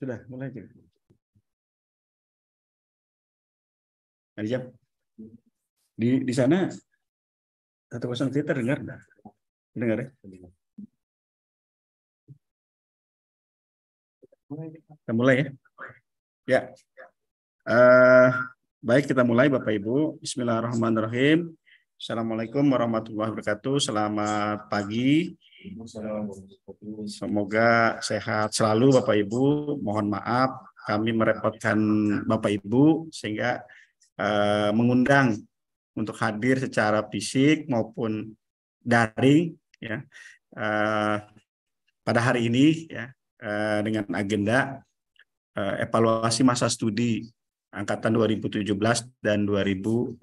Sudah, mulai aja. Rijab, di di sana satu kosong kita dengar nggak? Dengar ya? Kita mulai ya. Ya. Uh, baik kita mulai Bapak Ibu. Bismillahirrahmanirrahim. Assalamualaikum warahmatullahi wabarakatuh. Selamat pagi. Semoga sehat selalu Bapak Ibu. Mohon maaf kami merepotkan Bapak Ibu sehingga uh, mengundang untuk hadir secara fisik maupun daring ya. Uh, pada hari ini ya uh, dengan agenda uh, evaluasi masa studi angkatan 2017 dan 2018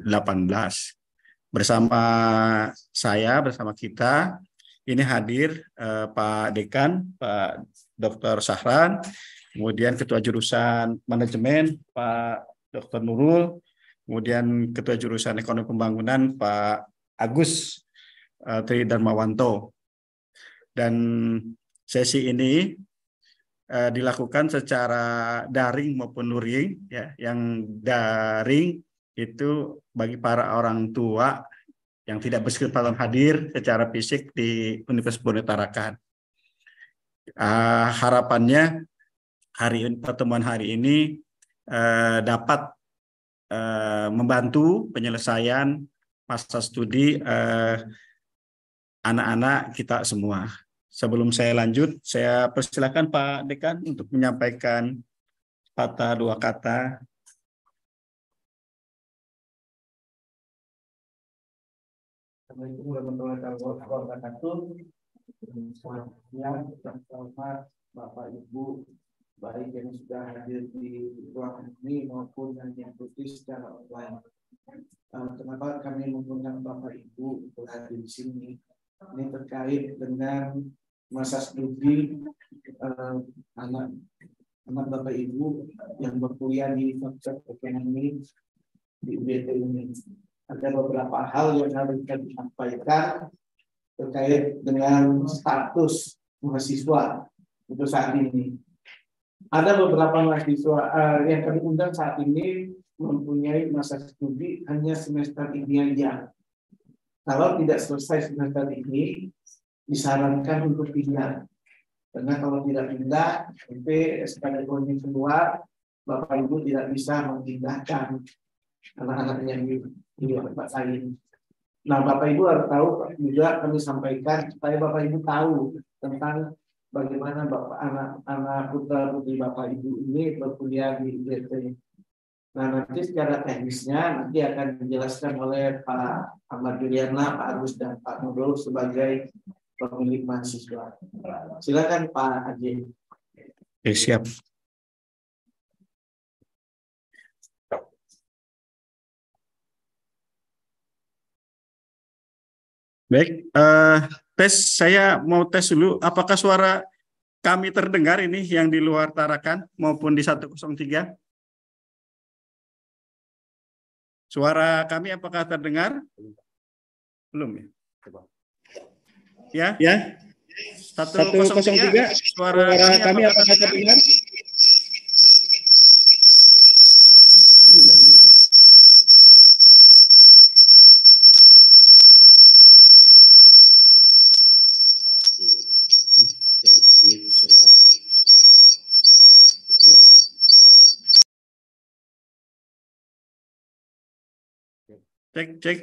bersama saya bersama kita ini hadir eh, Pak Dekan, Pak Dr. Sahran, kemudian Ketua Jurusan Manajemen Pak Dr. Nurul, kemudian Ketua Jurusan Ekonomi Pembangunan Pak Agus eh, Tri Darmawanto. Dan sesi ini eh, dilakukan secara daring maupun luring ya, yang daring itu bagi para orang tua yang tidak berkesempatan hadir secara fisik di Universitas Tarakan. Uh, harapannya hari pertemuan hari ini uh, dapat uh, membantu penyelesaian masa studi anak eh, anak-anak kita semua. Sebelum saya lanjut, saya persilakan Pak Dekan untuk menyampaikan patah dua kata Assalamualaikum warahmatullahi wabarakatuh. Selanjutnya bersama Bapak Ibu baik yang sudah hadir di ruang ini maupun yang diikuti secara online. kenapa kami mengundang Bapak Ibu untuk hadir di sini? Ini terkait dengan masa studi anak anak Bapak Ibu yang berkuliah di Fakultas Ekonomi di UGT ini ada beberapa hal yang harus kita sampaikan terkait dengan status mahasiswa untuk saat ini. Ada beberapa mahasiswa eh, yang kami undang saat ini mempunyai masa studi hanya semester ini saja. Kalau tidak selesai semester ini, disarankan untuk pindah. Karena kalau tidak pindah, nanti skdo ini keluar, Bapak Ibu tidak bisa memindahkan anak-anaknya. anak ini iya. Pak Salim. Nah, Bapak Ibu harus tahu juga kami sampaikan supaya Bapak Ibu tahu tentang bagaimana Bapak anak-anak putra putri Bapak Ibu ini berkuliah di UGT. Nah, nanti secara teknisnya nanti akan dijelaskan oleh Pak Ahmad Juliana, Pak Agus, dan Pak Nurul sebagai pemilik mahasiswa. Silakan Pak Aji. Oke, siap. Baik, uh, tes saya mau tes dulu apakah suara kami terdengar ini yang di luar tarakan maupun di 103? Suara kami apakah terdengar? Belum ya? Ya? Ya? 103, 103 suara, suara kami apakah terdengar? Cek, cek.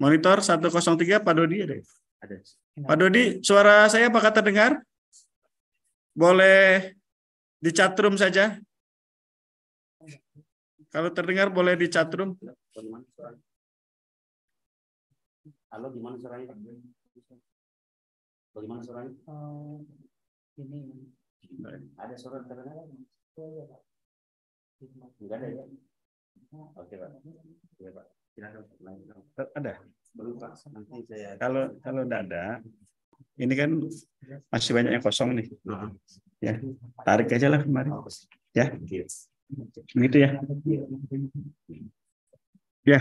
Monitor 103 Pak Dodi ada? Ada. Pak Dodi, suara saya apakah terdengar? Boleh di chatroom saja. Kalau terdengar boleh di chatroom. Halo, gimana suaranya? Bagaimana suaranya? Oh, ini. Ada suara terdengar? Enggak ada ya? Oke pak. ya, pak. Silakan. Eh, ada. Belum pak. Nanti saya. Kalau kalau tidak ada, ini kan masih banyak yang kosong nih. Ya, tarik aja lah kemarin. Oh, ya, begitu ya. Ya,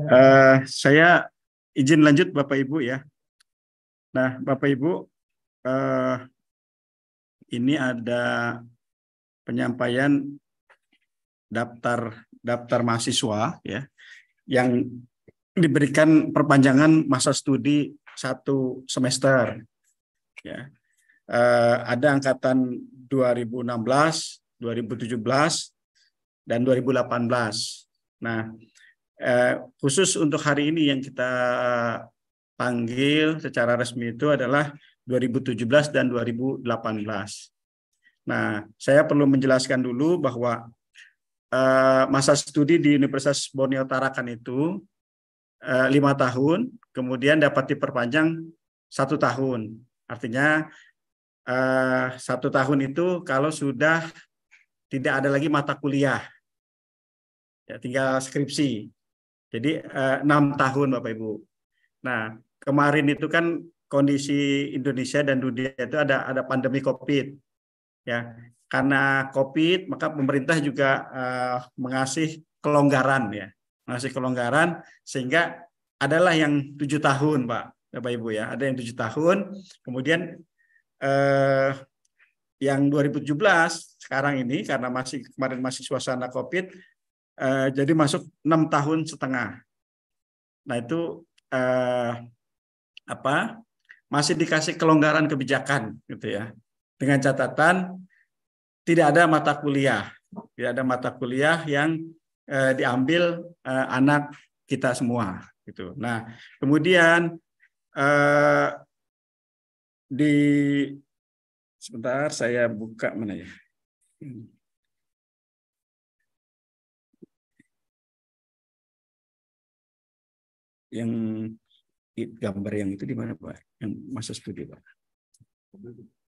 uh, saya izin lanjut Bapak Ibu ya. Nah, Bapak Ibu, uh, ini ada penyampaian daftar daftar mahasiswa ya yang diberikan perpanjangan masa studi satu semester. Ya. Eh, ada angkatan 2016, 2017, dan 2018. Nah, eh, khusus untuk hari ini yang kita panggil secara resmi itu adalah 2017 dan 2018. Nah, saya perlu menjelaskan dulu bahwa Eh, masa studi di Universitas Borneo Tarakan itu eh, lima tahun, kemudian dapat diperpanjang satu tahun. Artinya eh, satu tahun itu kalau sudah tidak ada lagi mata kuliah, ya, tinggal skripsi. Jadi enam tahun Bapak Ibu. Nah kemarin itu kan kondisi Indonesia dan dunia itu ada ada pandemi COVID. Ya, karena COVID, maka pemerintah juga uh, mengasih kelonggaran ya, mengasih kelonggaran sehingga adalah yang tujuh tahun, Pak, Bapak Ibu ya, ada yang tujuh tahun, kemudian uh, yang 2017 sekarang ini karena masih kemarin masih suasana COVID, uh, jadi masuk enam tahun setengah. Nah itu uh, apa? Masih dikasih kelonggaran kebijakan gitu ya, dengan catatan tidak ada mata kuliah, tidak ada mata kuliah yang eh, diambil eh, anak kita semua gitu. Nah, kemudian eh, di sebentar saya buka mana ya? Yang gambar yang itu di mana Pak? Yang masa studi Pak?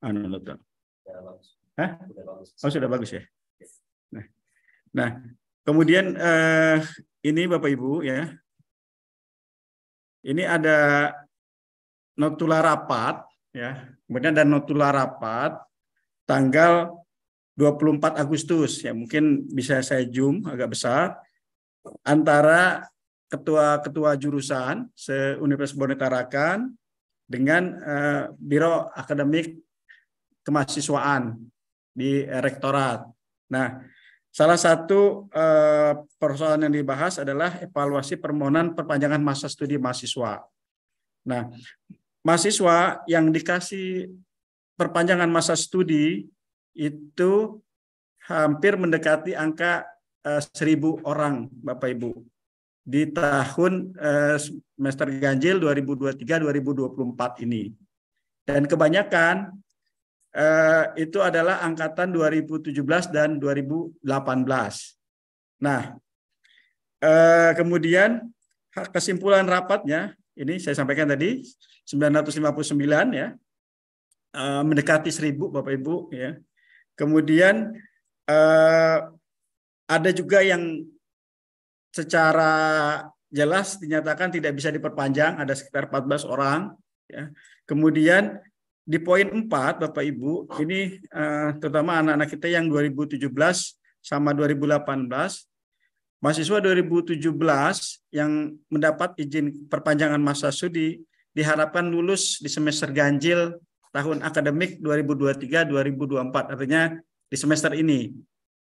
Anu, ah, Hah? Oh sudah bagus ya. Nah, nah kemudian eh, ini Bapak Ibu ya, ini ada notula rapat ya, kemudian ada notula rapat tanggal 24 Agustus ya mungkin bisa saya zoom agak besar antara ketua-ketua jurusan se Universitas Bonetarakan dengan eh, Biro Akademik Kemahasiswaan di rektorat. Nah, salah satu eh, persoalan yang dibahas adalah evaluasi permohonan perpanjangan masa studi mahasiswa. Nah, mahasiswa yang dikasih perpanjangan masa studi itu hampir mendekati angka eh, seribu orang, Bapak Ibu di tahun eh, semester ganjil 2023-2024 ini. Dan kebanyakan Eh, itu adalah angkatan 2017 dan 2018. Nah, eh, kemudian kesimpulan rapatnya ini saya sampaikan tadi 959 ya eh, mendekati 1000 Bapak Ibu ya. Kemudian ada juga yang secara jelas dinyatakan tidak bisa diperpanjang ada sekitar 14 orang ya. Kemudian di poin 4 Bapak Ibu, ini uh, terutama anak-anak kita yang 2017 sama 2018, mahasiswa 2017 yang mendapat izin perpanjangan masa studi diharapkan lulus di semester ganjil tahun akademik 2023-2024, artinya di semester ini.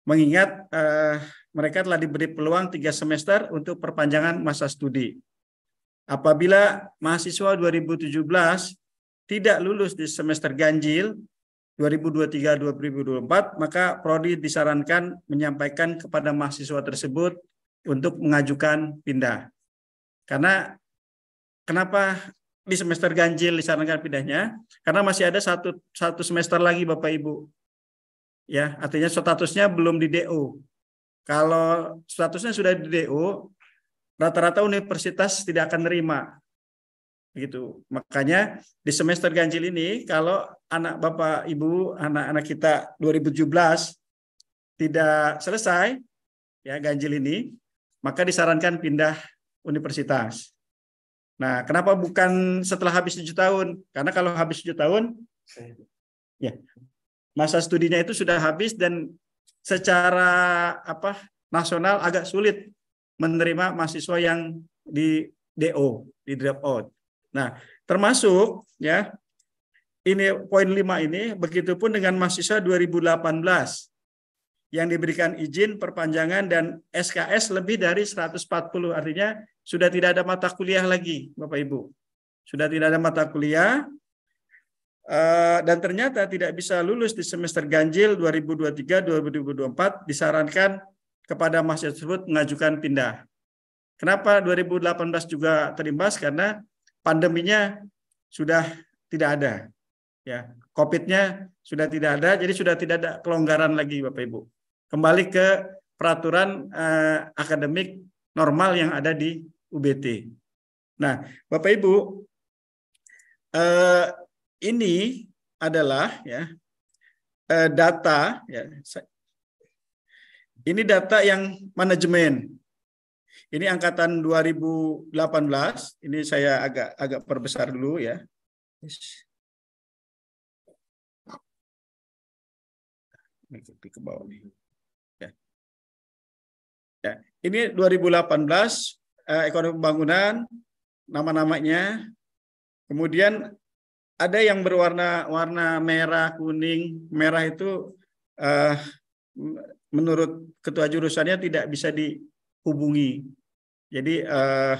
Mengingat uh, mereka telah diberi peluang tiga semester untuk perpanjangan masa studi. Apabila mahasiswa 2017 tidak lulus di semester ganjil 2023-2024, maka prodi disarankan menyampaikan kepada mahasiswa tersebut untuk mengajukan pindah. Karena kenapa di semester ganjil disarankan pindahnya? Karena masih ada satu satu semester lagi Bapak Ibu. Ya, artinya statusnya belum di DO. Kalau statusnya sudah di DO, rata-rata universitas tidak akan nerima begitu. Makanya di semester ganjil ini kalau anak Bapak Ibu, anak-anak kita 2017 tidak selesai ya ganjil ini, maka disarankan pindah universitas. Nah, kenapa bukan setelah habis tujuh tahun? Karena kalau habis tujuh tahun ya masa studinya itu sudah habis dan secara apa nasional agak sulit menerima mahasiswa yang di DO, di drop out. Nah, termasuk ya ini poin 5 ini begitupun dengan mahasiswa 2018 yang diberikan izin perpanjangan dan SKS lebih dari 140 artinya sudah tidak ada mata kuliah lagi Bapak Ibu. Sudah tidak ada mata kuliah eh, dan ternyata tidak bisa lulus di semester ganjil 2023-2024 disarankan kepada mahasiswa tersebut mengajukan pindah. Kenapa 2018 juga terimbas? Karena pandeminya sudah tidak ada. Ya, COVID-nya sudah tidak ada, jadi sudah tidak ada kelonggaran lagi Bapak Ibu. Kembali ke peraturan eh, akademik normal yang ada di UBT. Nah, Bapak Ibu, eh, ini adalah ya eh, data ya. Ini data yang manajemen ini angkatan 2018. Ini saya agak agak perbesar dulu ya. Ini ke bawah nih. Ya. ya. Ini 2018 eh, ekonomi pembangunan nama-namanya. Kemudian ada yang berwarna warna merah kuning merah itu eh, menurut ketua jurusannya tidak bisa di hubungi. Jadi uh,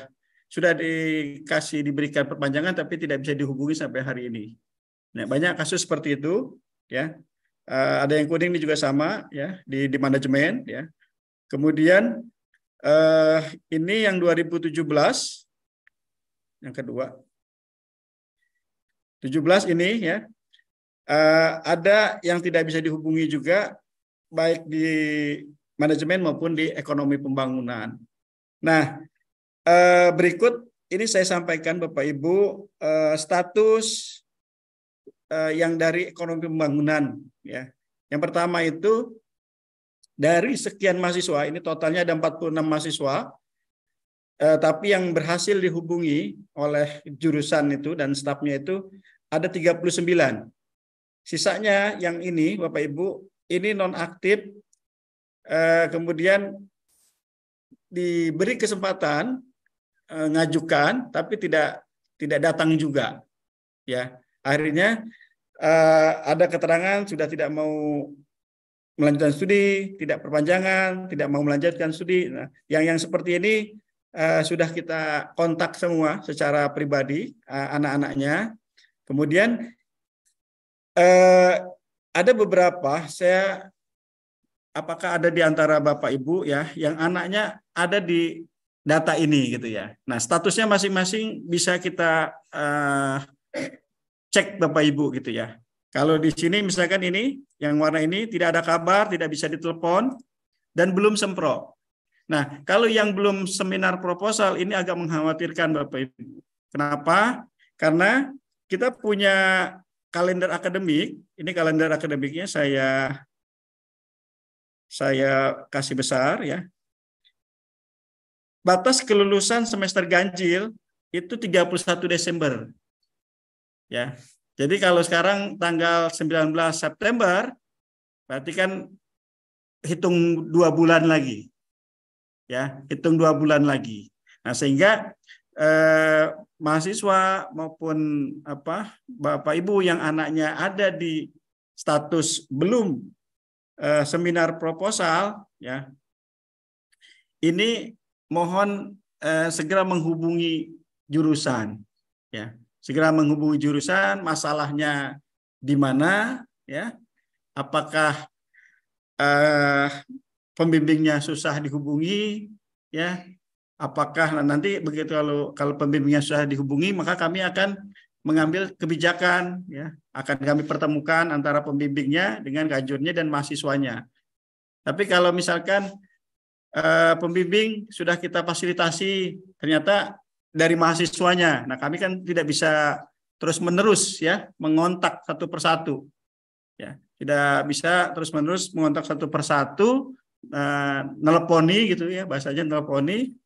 sudah dikasih diberikan perpanjangan tapi tidak bisa dihubungi sampai hari ini. Nah, banyak kasus seperti itu ya. Uh, ada yang kuning ini juga sama ya di di manajemen ya. Kemudian uh, ini yang 2017 yang kedua 17 ini ya uh, ada yang tidak bisa dihubungi juga baik di manajemen maupun di ekonomi pembangunan. Nah, eh, berikut ini saya sampaikan Bapak Ibu eh, status eh, yang dari ekonomi pembangunan ya. Yang pertama itu dari sekian mahasiswa, ini totalnya ada 46 mahasiswa, tapi yang berhasil dihubungi oleh jurusan itu dan stafnya itu ada 39. Sisanya yang ini Bapak Ibu, ini non aktif Eh, kemudian diberi kesempatan eh, ngajukan tapi tidak tidak datang juga ya akhirnya eh, ada keterangan sudah tidak mau melanjutkan studi tidak perpanjangan tidak mau melanjutkan studi nah yang yang seperti ini sudah kita kontak semua secara pribadi anak-anaknya kemudian ada beberapa saya apakah ada di antara Bapak Ibu ya yang anaknya ada di data ini gitu ya. Nah, statusnya masing-masing bisa kita uh, cek Bapak Ibu gitu ya. Kalau di sini misalkan ini yang warna ini tidak ada kabar, tidak bisa ditelepon dan belum sempro. Nah, kalau yang belum seminar proposal ini agak mengkhawatirkan Bapak Ibu. Kenapa? Karena kita punya kalender akademik. Ini kalender akademiknya saya saya kasih besar ya. Batas kelulusan semester ganjil itu 31 Desember. Ya. Jadi kalau sekarang tanggal 19 September berarti kan hitung dua bulan lagi. Ya, hitung dua bulan lagi. Nah, sehingga eh, mahasiswa maupun apa Bapak Ibu yang anaknya ada di status belum Eh, seminar proposal ya ini mohon eh, segera menghubungi jurusan ya segera menghubungi jurusan masalahnya di mana ya apakah eh, pembimbingnya susah dihubungi ya apakah nah, nanti begitu kalau kalau pembimbingnya susah dihubungi maka kami akan mengambil kebijakan ya akan kami pertemukan antara pembimbingnya dengan kajurnya dan mahasiswanya tapi kalau misalkan eh, pembimbing sudah kita fasilitasi ternyata dari mahasiswanya nah kami kan tidak bisa terus menerus ya mengontak satu persatu ya tidak bisa terus menerus mengontak satu persatu eh, neleponi gitu ya bahasanya neleponi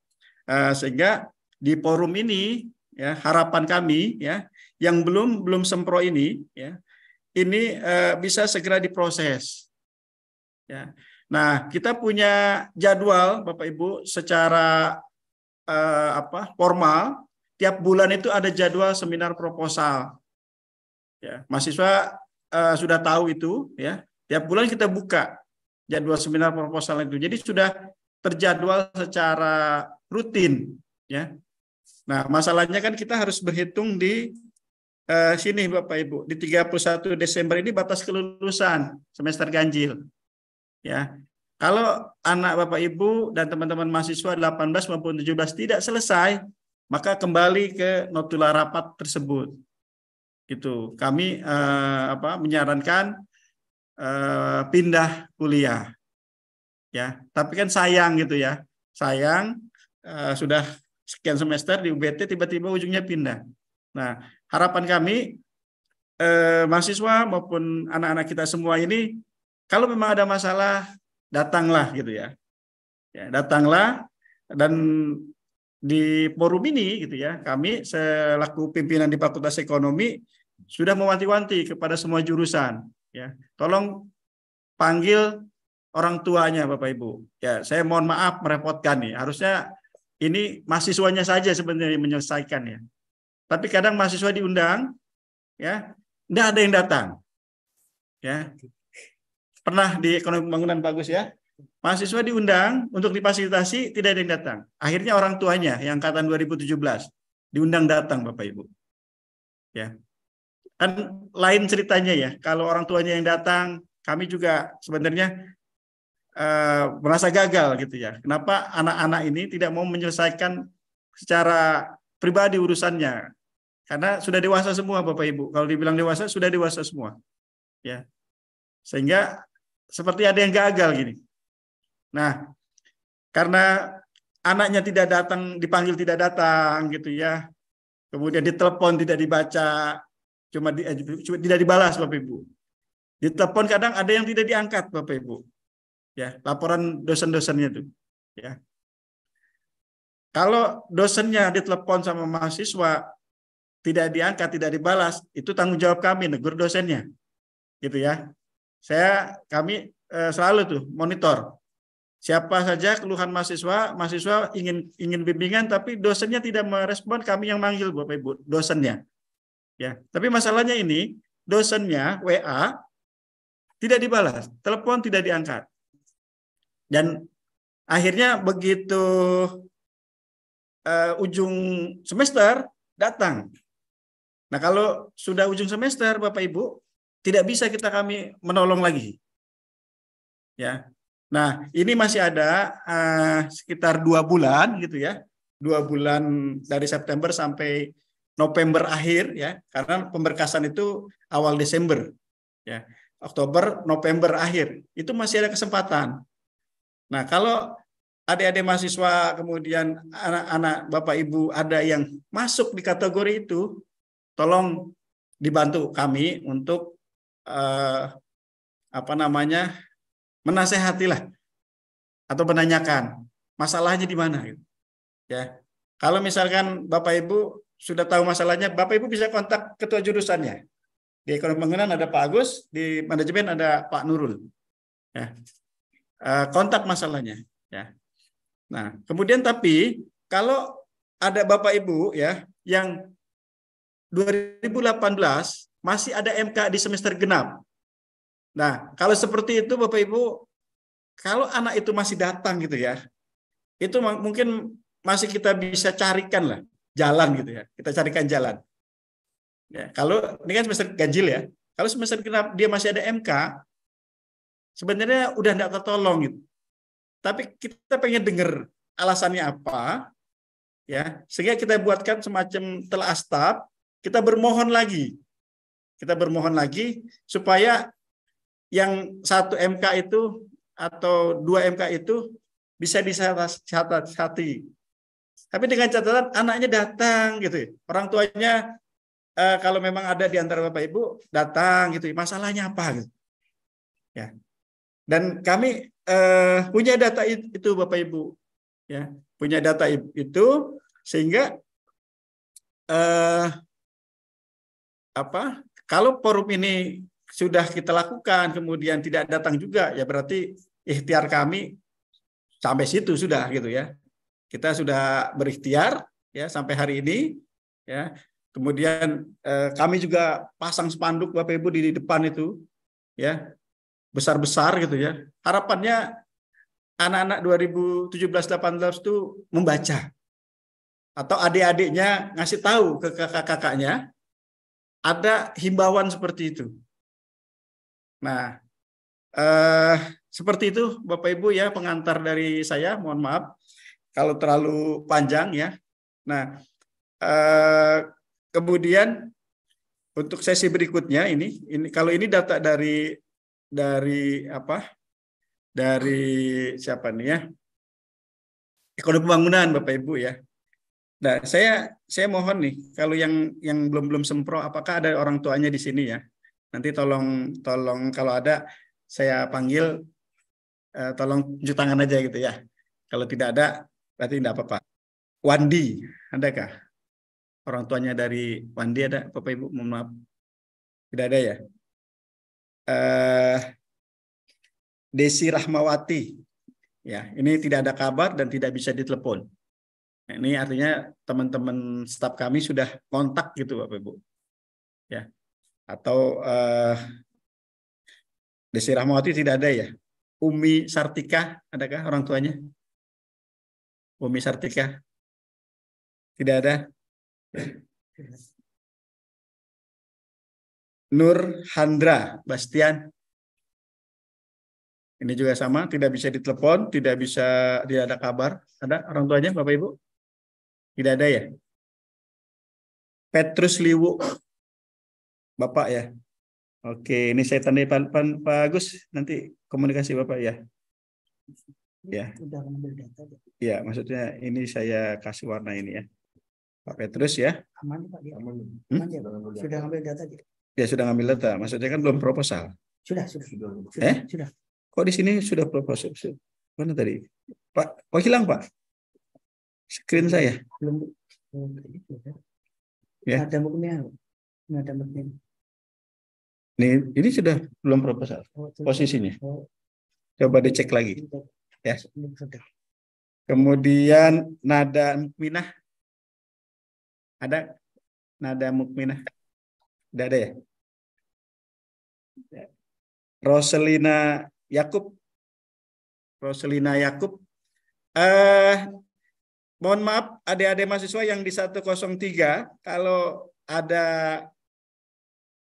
eh, sehingga di forum ini ya harapan kami ya yang belum belum sempro ini ya ini uh, bisa segera diproses ya nah kita punya jadwal bapak ibu secara uh, apa formal tiap bulan itu ada jadwal seminar proposal ya mahasiswa uh, sudah tahu itu ya tiap bulan kita buka jadwal seminar proposal itu jadi sudah terjadwal secara rutin ya nah masalahnya kan kita harus berhitung di uh, sini Bapak Ibu, di 31 Desember ini batas kelulusan semester ganjil. Ya. Kalau anak Bapak Ibu dan teman-teman mahasiswa 18 maupun 17 tidak selesai, maka kembali ke notula rapat tersebut. Itu kami uh, apa menyarankan uh, pindah kuliah. Ya, tapi kan sayang gitu ya. Sayang uh, sudah sekian semester di UBT tiba-tiba ujungnya pindah. Nah, harapan kami eh, mahasiswa maupun anak-anak kita semua ini kalau memang ada masalah datanglah gitu ya. ya datanglah dan di forum ini gitu ya kami selaku pimpinan di Fakultas Ekonomi sudah mewanti-wanti kepada semua jurusan ya tolong panggil orang tuanya Bapak Ibu ya saya mohon maaf merepotkan nih harusnya ini mahasiswanya saja sebenarnya menyelesaikan ya tapi kadang mahasiswa diundang, ya, tidak ada yang datang. Ya, pernah di ekonomi pembangunan bagus ya. Mahasiswa diundang untuk difasilitasi, tidak ada yang datang. Akhirnya orang tuanya yang angkatan 2017 diundang datang Bapak Ibu. Ya. Kan lain ceritanya ya. Kalau orang tuanya yang datang, kami juga sebenarnya e, merasa gagal gitu ya. Kenapa anak-anak ini tidak mau menyelesaikan secara pribadi urusannya karena sudah dewasa semua Bapak Ibu. Kalau dibilang dewasa sudah dewasa semua. Ya. Sehingga seperti ada yang gagal gini. Nah, karena anaknya tidak datang, dipanggil tidak datang gitu ya. Kemudian ditelepon tidak dibaca, cuma, di, eh, cuma tidak dibalas Bapak Ibu. Ditelepon kadang ada yang tidak diangkat Bapak Ibu. Ya, laporan dosen-dosennya itu. Ya. Kalau dosennya ditelepon sama mahasiswa tidak diangkat, tidak dibalas, itu tanggung jawab kami negur dosennya. Gitu ya. Saya kami eh, selalu tuh monitor siapa saja keluhan mahasiswa, mahasiswa ingin ingin bimbingan tapi dosennya tidak merespon, kami yang manggil Bapak Ibu, dosennya. Ya, tapi masalahnya ini dosennya WA tidak dibalas, telepon tidak diangkat. Dan akhirnya begitu uh, ujung semester datang Nah, kalau sudah ujung semester, Bapak Ibu, tidak bisa kita kami menolong lagi. Ya. Nah, ini masih ada uh, sekitar dua bulan gitu ya. Dua bulan dari September sampai November akhir ya, karena pemberkasan itu awal Desember. Ya. Oktober, November akhir. Itu masih ada kesempatan. Nah, kalau adik-adik mahasiswa kemudian anak-anak Bapak Ibu ada yang masuk di kategori itu, tolong dibantu kami untuk eh, apa namanya menasehatilah atau menanyakan masalahnya di mana gitu. ya kalau misalkan bapak ibu sudah tahu masalahnya bapak ibu bisa kontak ketua jurusannya di ekonomi pembangunan ada pak agus di manajemen ada pak nurul ya eh, kontak masalahnya ya nah kemudian tapi kalau ada bapak ibu ya yang 2018 masih ada MK di semester genap. Nah, kalau seperti itu Bapak Ibu, kalau anak itu masih datang gitu ya, itu mungkin masih kita bisa carikan lah jalan gitu ya. Kita carikan jalan. Ya, kalau ini kan semester ganjil ya. Kalau semester genap dia masih ada MK, sebenarnya udah tidak tertolong gitu. Tapi kita pengen dengar alasannya apa, ya sehingga kita buatkan semacam telah astab kita bermohon lagi. Kita bermohon lagi supaya yang satu MK itu atau dua MK itu bisa disihati. Tapi dengan catatan anaknya datang gitu ya. Orang tuanya eh, kalau memang ada di antara Bapak Ibu datang gitu ya. Masalahnya apa gitu. Ya. Dan kami eh, punya data itu Bapak Ibu. Ya, punya data itu sehingga eh, apa kalau forum ini sudah kita lakukan kemudian tidak datang juga ya berarti ikhtiar kami sampai situ sudah gitu ya kita sudah berikhtiar ya sampai hari ini ya kemudian eh, kami juga pasang spanduk bapak ibu di, depan itu ya besar besar gitu ya harapannya anak-anak 2017-18 itu membaca atau adik-adiknya ngasih tahu ke kakak-kakaknya ada himbauan seperti itu. Nah, eh, seperti itu Bapak Ibu ya pengantar dari saya. Mohon maaf kalau terlalu panjang ya. Nah, eh, kemudian untuk sesi berikutnya ini, ini kalau ini data dari dari apa? Dari siapa nih ya? Ekonomi pembangunan Bapak Ibu ya. Nah, saya saya mohon nih kalau yang yang belum belum sempro, apakah ada orang tuanya di sini ya? Nanti tolong tolong kalau ada saya panggil, eh, tolong cuci tangan aja gitu ya. Kalau tidak ada berarti tidak apa-apa. Wandi, adakah orang tuanya dari Wandi ada? Bapak Ibu, mohon maaf, tidak ada ya. Eh, Desi Rahmawati, ya ini tidak ada kabar dan tidak bisa ditelepon. Nah, ini artinya teman-teman staf kami sudah kontak gitu Bapak Ibu. Ya. Atau eh, Desi Rahmawati tidak ada ya? Umi Sartika, adakah orang tuanya? Umi Sartika? Tidak ada? Nur Handra, Bastian. Ini juga sama, tidak bisa ditelepon, tidak bisa, tidak ada kabar. Ada orang tuanya, Bapak Ibu? Tidak ada ya? Petrus Liwu. Bapak ya. Oke, ini saya tandai Pak, Pak, Pak Agus nanti komunikasi Bapak ya. Ya. ya. Ya, maksudnya ini saya kasih warna ini ya. Pak Petrus ya. Aman Pak dia. Ya? Aman. Hmm? Ya, sudah ngambil data dia. Ya? ya sudah ngambil data. Maksudnya kan belum proposal. Sudah, sudah. sudah eh? Sudah. Kok di sini sudah proposal? Mana tadi? Pak, kok hilang Pak? Screen saya. Belum. Gitu, ya. Ada Mukmin. ada Ini, ini sudah belum proposal oh, posisinya. Oh. Coba dicek lagi. Ya. Kemudian nada Mukminah, ada nada mukminah tidak ada ya? ya Roselina Yakub Roselina Yakub eh Mohon maaf adik-adik mahasiswa yang di 103 kalau ada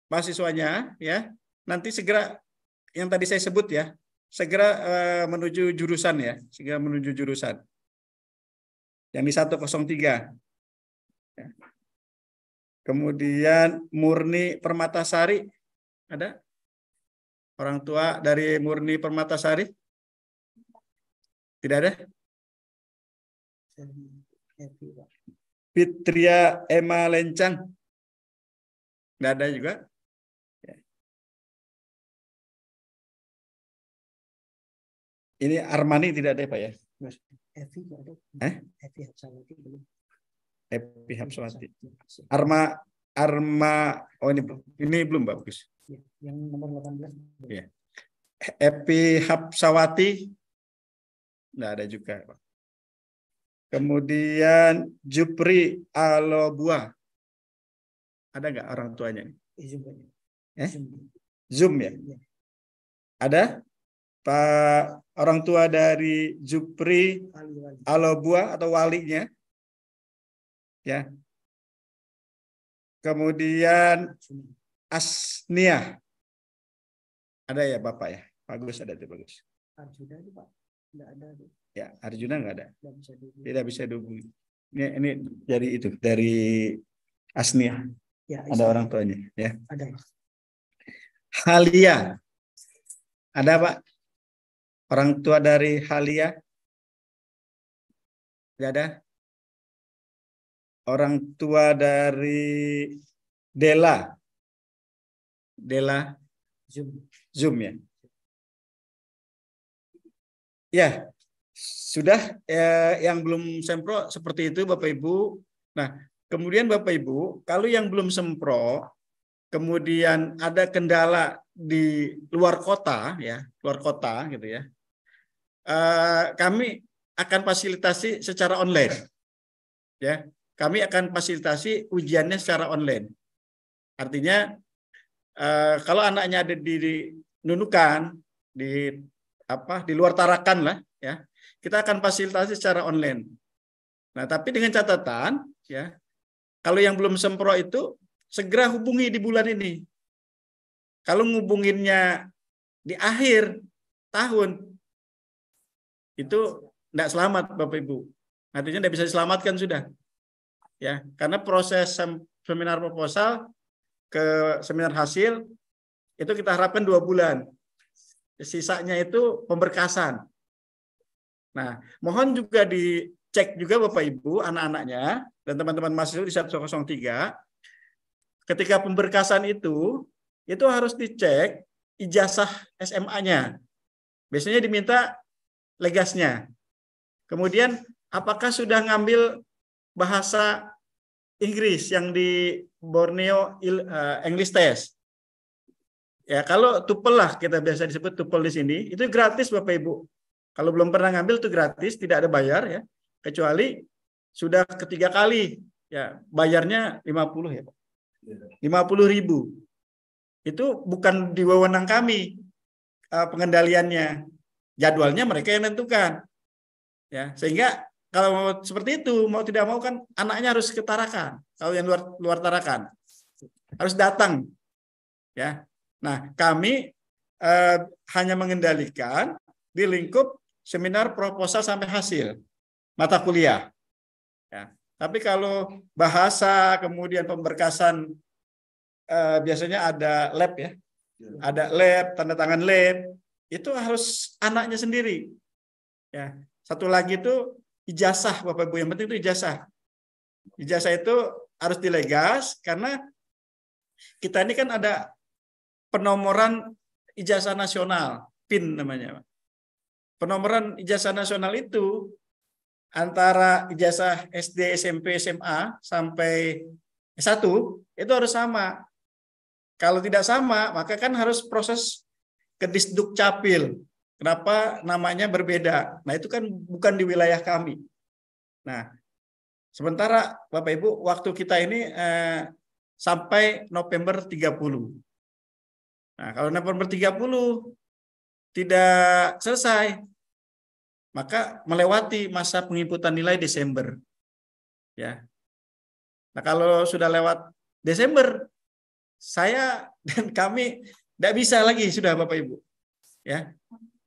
mahasiswanya ya nanti segera yang tadi saya sebut ya segera eh, menuju jurusan ya segera menuju jurusan yang di 103 ya. kemudian Murni Permatasari ada orang tua dari Murni Permatasari tidak ada Fitria Emma Lencang. Nggak ada juga. Ya. Ini Armani tidak ada Pak ya? Evi ada. Eh? Evi Hapsawati belum. Evi Hapsawati. Arma Arma oh ini ini belum Pak Bagus. Iya, yang nomor 18. Ya. Epi Hapsawati nggak ada juga Pak. Kemudian Jupri Alobua. Ada nggak orang tuanya? Eh? Zoom eh? ya? Iya. Ada? Pak orang tua dari Jupri Alobua atau walinya? Ya. Kemudian Asnia. Ada ya Bapak ya? Bagus ada tuh bagus. Sudah itu Pak. Tidak ada tuh. Ya, Arjuna nggak ada. Tidak bisa dihubungi. Ini, ini dari itu, dari Asnia, Ya, ada orang tuanya, ya. Ada. Halia. Ada, Pak? Orang tua dari Halia? Tidak ada? Orang tua dari Dela? Dela? Zoom. Zoom ya? Ya, sudah ya, yang belum sempro seperti itu Bapak Ibu. Nah, kemudian Bapak Ibu, kalau yang belum sempro kemudian ada kendala di luar kota ya, luar kota gitu ya. Eh, kami akan fasilitasi secara online. Ya, kami akan fasilitasi ujiannya secara online. Artinya eh, kalau anaknya ada di, di Nunukan di apa di luar Tarakan lah ya kita akan fasilitasi secara online. Nah, tapi dengan catatan ya, kalau yang belum sempro itu segera hubungi di bulan ini. Kalau ngubunginnya di akhir tahun itu tidak selamat Bapak Ibu. Artinya tidak bisa diselamatkan sudah. Ya, karena proses seminar proposal ke seminar hasil itu kita harapkan dua bulan. Sisanya itu pemberkasan. Nah, mohon juga dicek juga Bapak Ibu, anak-anaknya dan teman-teman mahasiswa di 103 ketika pemberkasan itu itu harus dicek ijazah SMA-nya. Biasanya diminta legasnya. Kemudian apakah sudah ngambil bahasa Inggris yang di Borneo eh, English Test? Ya, kalau tupel lah kita biasa disebut tupel di sini, itu gratis Bapak Ibu. Kalau belum pernah ngambil itu gratis, tidak ada bayar ya. Kecuali sudah ketiga kali ya bayarnya 50 ya Pak. 50 ribu. Itu bukan di wewenang kami eh, pengendaliannya. Jadwalnya mereka yang menentukan. Ya, sehingga kalau mau seperti itu mau tidak mau kan anaknya harus ketarakan kalau yang luar luar tarakan harus datang ya nah kami eh, hanya mengendalikan di lingkup seminar proposal sampai hasil mata kuliah. Ya. Tapi kalau bahasa kemudian pemberkasan eh, biasanya ada lab ya, ada lab tanda tangan lab itu harus anaknya sendiri. Ya. Satu lagi itu ijazah Bapak Ibu yang penting itu ijazah. Ijazah itu harus dilegas karena kita ini kan ada penomoran ijazah nasional PIN namanya penomoran ijazah nasional itu antara ijazah SD, SMP, SMA sampai S1 itu harus sama. Kalau tidak sama, maka kan harus proses ke Disduk Capil. Kenapa namanya berbeda? Nah, itu kan bukan di wilayah kami. Nah, sementara Bapak Ibu, waktu kita ini eh, sampai November 30. Nah, kalau November 30 tidak selesai, maka melewati masa penginputan nilai Desember. Ya. Nah, kalau sudah lewat Desember, saya dan kami tidak bisa lagi sudah Bapak Ibu. Ya.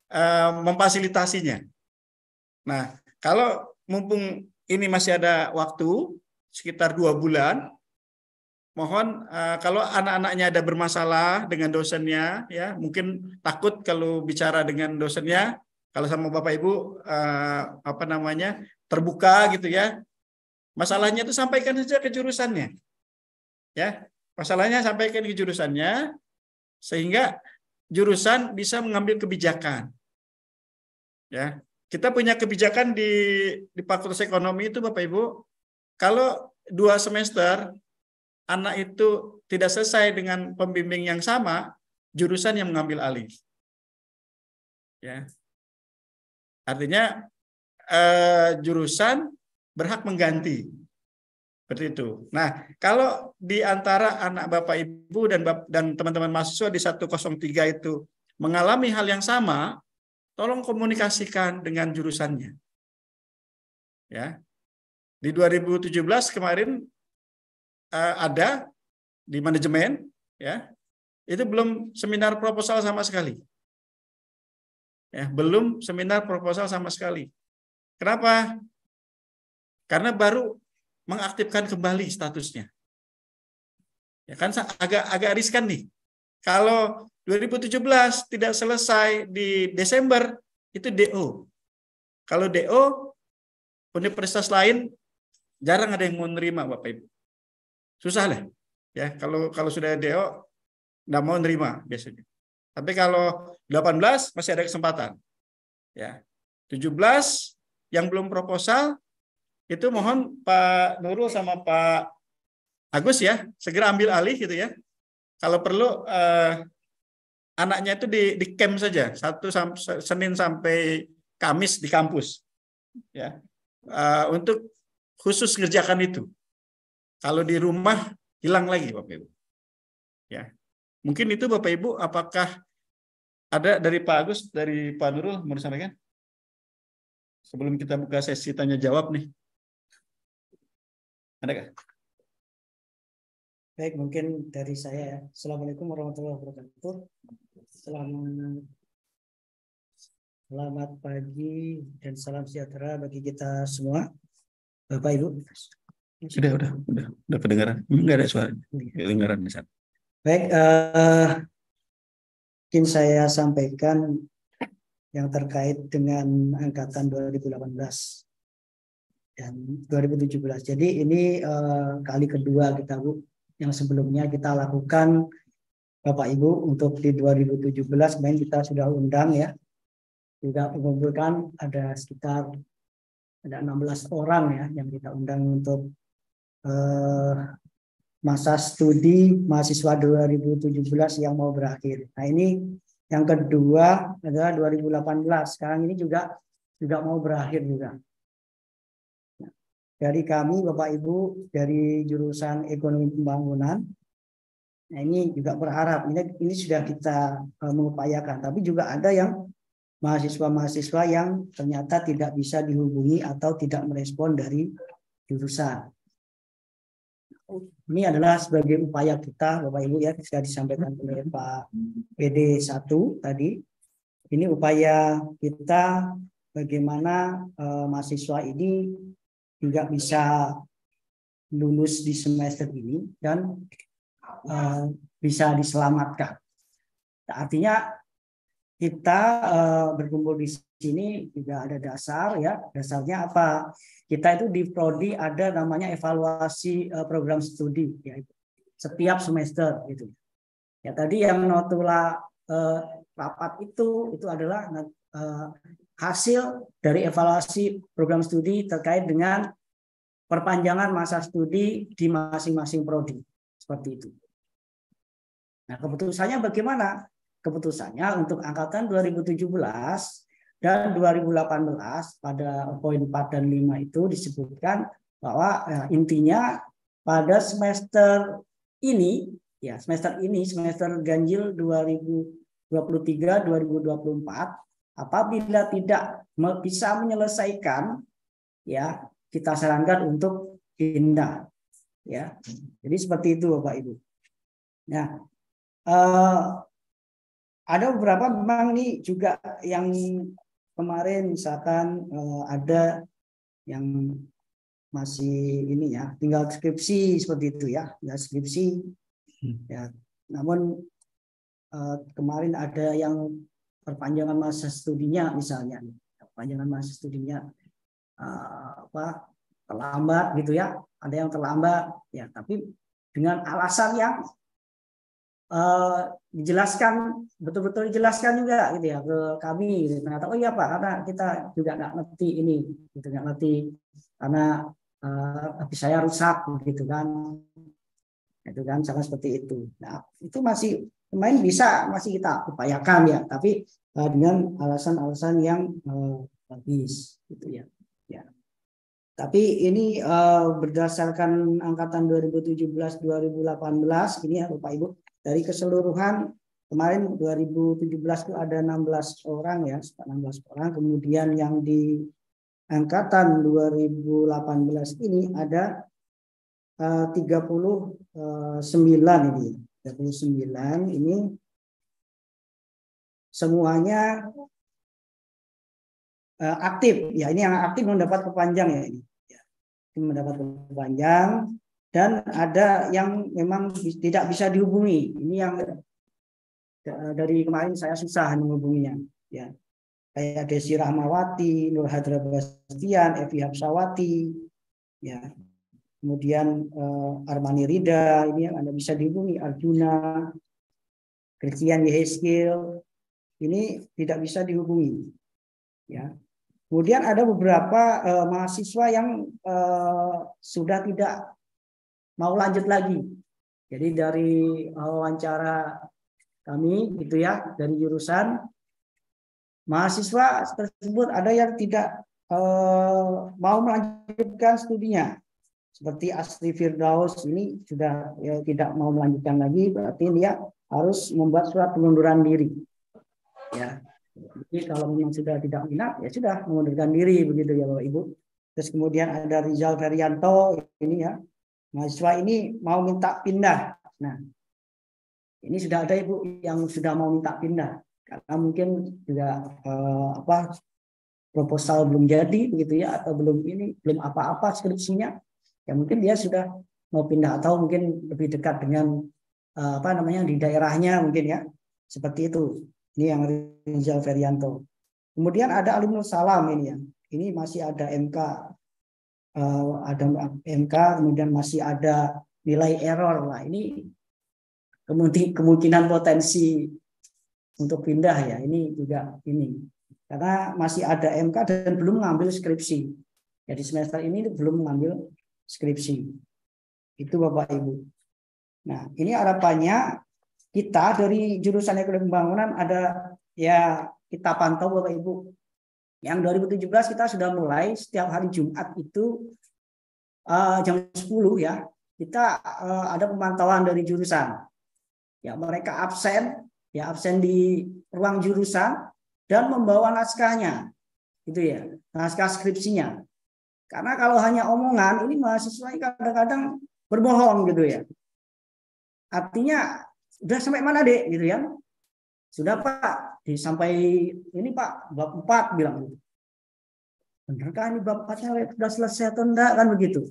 Eh, memfasilitasinya. Nah, kalau mumpung ini masih ada waktu sekitar dua bulan, mohon uh, kalau anak-anaknya ada bermasalah dengan dosennya ya mungkin takut kalau bicara dengan dosennya kalau sama bapak ibu uh, apa namanya terbuka gitu ya masalahnya itu sampaikan saja ke jurusannya ya masalahnya sampaikan ke jurusannya sehingga jurusan bisa mengambil kebijakan ya kita punya kebijakan di di fakultas ekonomi itu bapak ibu kalau dua semester anak itu tidak selesai dengan pembimbing yang sama, jurusan yang mengambil alih. Ya. Artinya eh, jurusan berhak mengganti. Seperti itu. Nah, kalau di antara anak Bapak Ibu dan dan teman-teman mahasiswa di 103 itu mengalami hal yang sama, tolong komunikasikan dengan jurusannya. Ya. Di 2017 kemarin uh, ada di manajemen ya itu belum seminar proposal sama sekali ya belum seminar proposal sama sekali kenapa karena baru mengaktifkan kembali statusnya ya kan agak agak riskan nih kalau 2017 tidak selesai di Desember itu DO kalau DO universitas lain jarang ada yang mau nerima Bapak Ibu Susah lah. Ya, kalau kalau sudah DO tidak mau nerima biasanya. Tapi kalau 18 masih ada kesempatan. Ya. 17 yang belum proposal itu mohon Pak Nurul sama Pak Agus ya, segera ambil alih gitu ya. Kalau perlu eh, anaknya itu di di camp saja, satu sam, Senin sampai Kamis di kampus. Ya. eh, untuk khusus kerjakan itu. Kalau di rumah hilang lagi Bapak Ibu. Ya. Mungkin itu Bapak Ibu apakah ada dari Pak Agus, dari Pak Nurul mau disampaikan? Sebelum kita buka sesi tanya jawab nih. Adakah? Baik, mungkin dari saya. Assalamualaikum warahmatullahi wabarakatuh. Selamat Selamat pagi dan salam sejahtera bagi kita semua. Bapak Ibu, sudah, iya. sudah sudah sudah kedengaran. Enggak ada suara, iya. kedengaran di sana. Baik, uh, mungkin saya sampaikan yang terkait dengan angkatan 2018 dan 2017. Jadi ini uh, kali kedua kita Bu yang sebelumnya kita lakukan Bapak Ibu untuk di 2017 main kita sudah undang ya. Juga mengumpulkan ada sekitar ada 16 orang ya yang kita undang untuk eh, masa studi mahasiswa 2017 yang mau berakhir. Nah ini yang kedua adalah 2018. Sekarang ini juga juga mau berakhir juga. dari kami Bapak Ibu dari jurusan Ekonomi Pembangunan, nah ini juga berharap ini ini sudah kita uh, mengupayakan. Tapi juga ada yang mahasiswa-mahasiswa yang ternyata tidak bisa dihubungi atau tidak merespon dari jurusan. Ini adalah sebagai upaya kita, Bapak Ibu ya, sudah disampaikan oleh Pak PD1 tadi. Ini upaya kita bagaimana eh, mahasiswa ini juga bisa lulus di semester ini dan eh, bisa diselamatkan. Artinya kita uh, berkumpul di sini juga ada dasar ya dasarnya apa kita itu di prodi ada namanya evaluasi uh, program studi ya setiap semester gitu ya tadi yang notula uh, eh, rapat itu itu adalah uh, hasil dari evaluasi program studi terkait dengan perpanjangan masa studi di masing-masing prodi seperti itu nah keputusannya bagaimana keputusannya untuk angkatan 2017 dan 2018 pada poin 4 dan 5 itu disebutkan bahwa ya, intinya pada semester ini ya semester ini semester ganjil 2023 2024 apabila tidak bisa menyelesaikan ya kita sarankan untuk pindah ya jadi seperti itu bapak ibu nah eh, ada beberapa memang nih juga yang kemarin misalkan uh, ada yang masih ini ya tinggal skripsi seperti itu ya ya skripsi hmm. ya namun uh, kemarin ada yang perpanjangan masa studinya misalnya perpanjangan masa studinya uh, apa terlambat gitu ya ada yang terlambat ya tapi dengan alasan yang Eh, dijelaskan betul-betul dijelaskan juga gitu ya ke kami gitu. ternyata oh iya pak karena kita juga nggak ngerti ini gitu nggak ngerti karena uh, saya rusak gitu kan itu kan sangat seperti itu nah itu masih main bisa masih kita upayakan ya tapi uh, dengan alasan-alasan yang uh, habis gitu ya ya tapi ini uh, berdasarkan angkatan 2017 2018 ini ya Bapak Ibu dari keseluruhan kemarin 2017 itu ada 16 orang ya 16 orang kemudian yang di angkatan 2018 ini ada eh, uh, 39 ini 39 ini semuanya eh, aktif ya ini yang aktif mendapat kepanjang ya ini ya, ini mendapat kepanjang dan ada yang memang tidak bisa dihubungi. Ini yang eh, dari kemarin saya susah menghubunginya. Ya, kayak Desi Rahmawati, Nur Hadra Bastian, Evi Hapsawati, ya, kemudian uh, Armani Rida, ini yang anda bisa dihubungi, Arjuna, Christian Yeheskil, ini tidak bisa dihubungi. Ya. Kemudian ada beberapa uh, mahasiswa yang uh, sudah tidak mau lanjut lagi. Jadi dari eh, wawancara kami gitu ya dari jurusan mahasiswa tersebut ada yang tidak eh, mau melanjutkan studinya seperti Asri Firdaus ini sudah ya, tidak mau melanjutkan lagi berarti dia harus membuat surat pengunduran diri ya jadi kalau memang sudah tidak minat ya sudah mengundurkan diri begitu ya Bapak Ibu terus kemudian ada Rizal Ferianto ini ya mahasiswa ini mau minta pindah. Nah, ini sudah ada ibu yang sudah mau minta pindah karena mungkin juga eh, apa proposal belum jadi begitu ya atau belum ini belum apa-apa skripsinya ya mungkin dia sudah mau pindah atau mungkin lebih dekat dengan eh, apa namanya di daerahnya mungkin ya seperti itu ini yang Rizal Ferianto kemudian ada alumni Salam ini ya ini masih ada MK Eh, ada MK kemudian masih ada nilai error lah ini kemungkinan potensi untuk pindah ya ini juga ini karena masih ada MK dan belum mengambil skripsi jadi semester ini belum mengambil skripsi itu bapak ibu nah ini harapannya kita dari jurusan ekonomi pembangunan ada ya kita pantau bapak ibu yang 2017 kita sudah mulai setiap hari Jumat itu uh, jam 10 ya, kita uh, ada pemantauan dari jurusan. Ya, mereka absen, ya absen di ruang jurusan dan membawa naskahnya. Gitu ya, naskah skripsinya. Karena kalau hanya omongan, ini mahasiswa kadang-kadang berbohong gitu ya. Artinya, sudah sampai mana dek gitu ya? Sudah pak, di sampai ini Pak bab 4 bilang gitu. Benarkah ini bab 4 sudah selesai atau enggak kan begitu?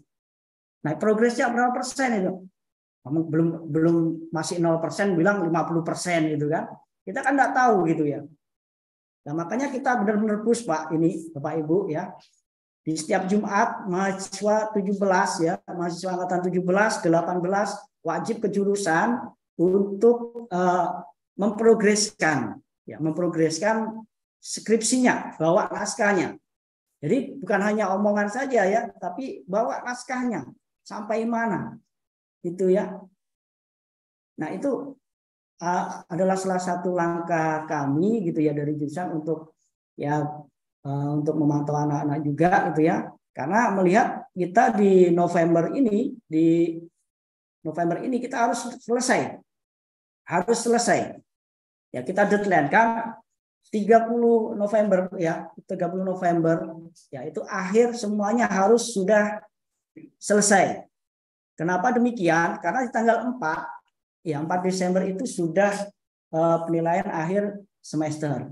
Nah, progresnya berapa persen itu? kamu belum belum masih 0% bilang 50% gitu kan. Kita kan enggak tahu gitu ya. Nah, makanya kita benar-benar push Pak ini Bapak Ibu ya. Di setiap Jumat mahasiswa 17 ya, mahasiswa angkatan 17 18 wajib kejurusan untuk uh, memprogreskan ya, memprogreskan skripsinya, bawa naskahnya. Jadi bukan hanya omongan saja ya, tapi bawa naskahnya sampai mana. Itu ya. Nah, itu uh, adalah salah satu langkah kami gitu ya dari jurusan untuk ya uh, untuk memantau anak-anak juga gitu ya. Karena melihat kita di November ini di November ini kita harus selesai. Harus selesai Ya, kita deadline kan 30 November ya, 30 November ya itu akhir semuanya harus sudah selesai. Kenapa demikian? Karena di tanggal 4 ya 4 Desember itu sudah uh, penilaian akhir semester.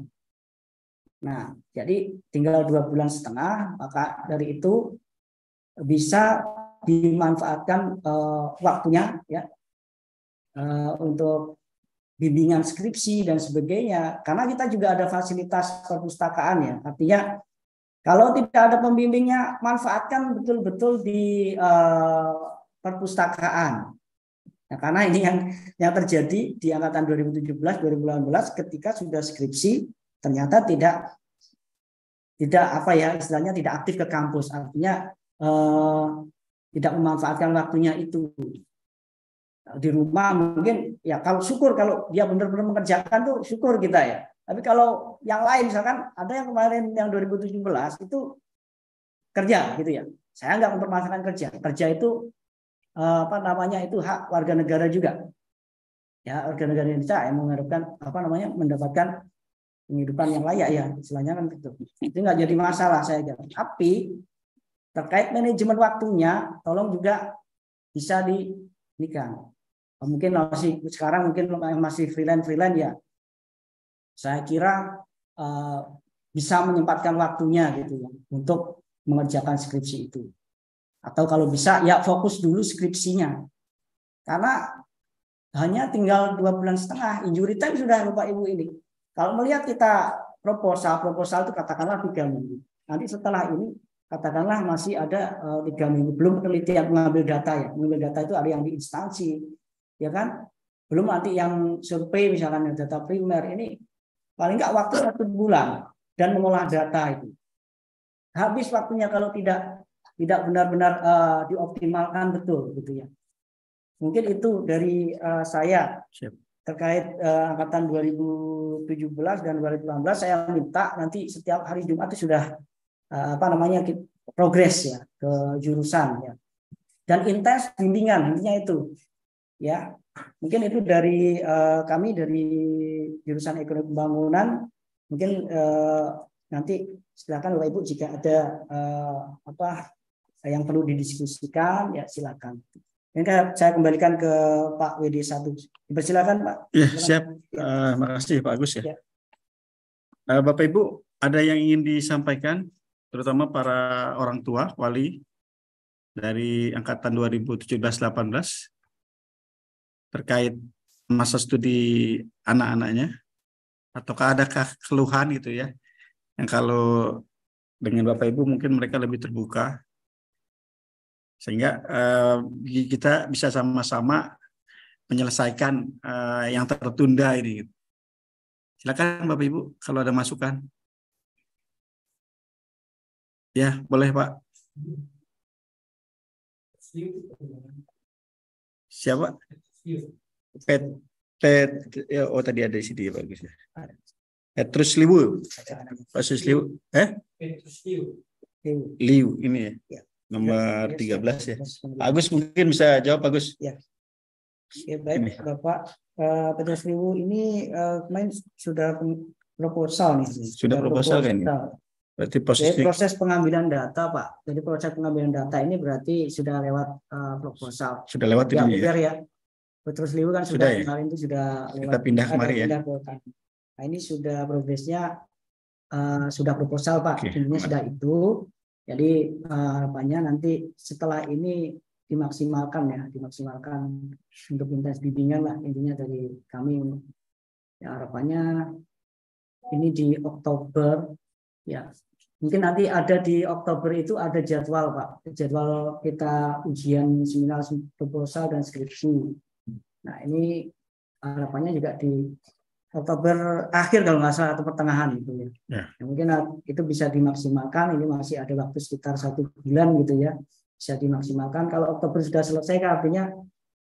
Nah, jadi tinggal dua bulan setengah, maka dari itu bisa dimanfaatkan uh, waktunya ya uh, untuk bimbingan skripsi dan sebagainya. Karena kita juga ada fasilitas perpustakaan ya. Artinya kalau tidak ada pembimbingnya, manfaatkan betul-betul di uh, perpustakaan. Nah, karena ini yang yang terjadi di angkatan 2017-2018 ketika sudah skripsi ternyata tidak tidak apa ya istilahnya tidak aktif ke kampus artinya eh, tidak memanfaatkan waktunya itu di rumah mungkin ya kalau syukur kalau dia benar-benar mengerjakan tuh syukur kita ya. Tapi kalau yang lain misalkan ada yang kemarin yang 2017 itu kerja gitu ya. Saya nggak mempermasalahkan kerja. Kerja itu eh, apa namanya itu hak warga negara juga. Ya, warga negara Indonesia yang mengharapkan apa namanya mendapatkan kehidupan yang layak ya istilahnya kan gitu. Itu nggak jadi masalah saya kira. Tapi terkait manajemen waktunya tolong juga bisa dinikah mungkin masih sekarang mungkin masih freelance freelance ya saya kira uh, bisa menyempatkan waktunya gitu ya untuk mengerjakan skripsi itu atau kalau bisa ya fokus dulu skripsinya karena hanya tinggal dua bulan setengah injury time sudah lupa ibu ini kalau melihat kita proposal proposal itu katakanlah tiga minggu nanti setelah ini katakanlah masih ada eh, tiga minggu belum penelitian mengambil data ya mengambil data itu ada yang di instansi ya kan? Belum nanti yang survei misalkan yang data primer ini paling nggak waktu satu bulan dan mengolah data itu. Habis waktunya kalau tidak tidak benar-benar uh, dioptimalkan betul gitu ya. Mungkin itu dari uh, saya terkait uh, angkatan 2017 dan 2018 saya minta nanti setiap hari Jumat itu sudah uh, apa namanya progres ya ke jurusan ya. Dan intens bimbingan intinya itu ya mungkin itu dari uh, kami dari jurusan ekonomi pembangunan mungkin uh, nanti silakan bapak ibu jika ada uh, apa yang perlu didiskusikan ya silakan ini saya kembalikan ke Pak WD satu silakan Pak ya silakan. siap uh, makasih Pak Agus ya, ya. Uh, Bapak Ibu ada yang ingin disampaikan terutama para orang tua wali dari angkatan 2017-18 terkait masa studi anak-anaknya? Ataukah adakah keluhan gitu ya? Yang kalau dengan Bapak Ibu mungkin mereka lebih terbuka sehingga uh, kita bisa sama-sama menyelesaikan uh, yang tertunda ini. Gitu. Silakan Bapak Ibu kalau ada masukan. Ya, boleh Pak. Siapa? Iya. Pet, pet, ya, oh tadi ada di sini bagus ya. Petrus Liwu. Petrus Liwu. Eh? Petrus Liu, Liu ini ya? Iya. Iya, ya. Nomor tiga 13 ya. Agus mungkin bisa jawab Agus. Ya. Ya baik ini. Bapak uh, Petrus Liwu ini uh, eh, main sudah proposal nih. Sudah, sudah proposal, proposal kan ya. Berarti proses Jadi proses pengambilan data Pak. Jadi proses pengambilan data ini berarti sudah lewat uh, proposal. Sudah lewat ya, ini ya. ya. Petrus Liu kan sudah, sudah ya? kemarin itu sudah lewat, pindah kemarin ya. Pindah Nah, ini sudah progresnya uh, sudah proposal Pak, okay. sudah itu. Jadi uh, harapannya nanti setelah ini dimaksimalkan ya, dimaksimalkan untuk intens bimbingan lah intinya dari kami. Ya harapannya ini di Oktober ya. Mungkin nanti ada di Oktober itu ada jadwal Pak, jadwal kita ujian seminar proposal dan skripsi. Nah ini harapannya juga di Oktober akhir kalau nggak salah atau pertengahan gitu ya. ya. ya mungkin itu bisa dimaksimalkan. Ini masih ada waktu sekitar satu bulan gitu ya. Bisa dimaksimalkan. Kalau Oktober sudah selesai, kan artinya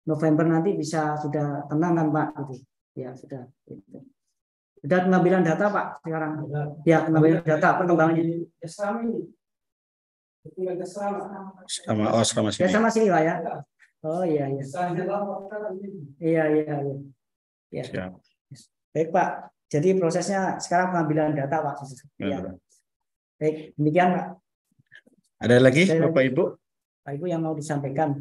November nanti bisa sudah tenang kan Pak? Gitu. Ya sudah. Gitu. Sudah pengambilan data Pak sekarang. Ya pengambilan data perkembangannya. Sama, oh, sama sini. Ya, sama sini Pak ya. Oh iya iya. iya. Iya iya iya. Ya. Baik Pak. Jadi prosesnya sekarang pengambilan data Pak. Ya, iya. ya. Baik, demikian Pak. Ada lagi Saya, Bapak Ibu? Pak Ibu yang mau disampaikan.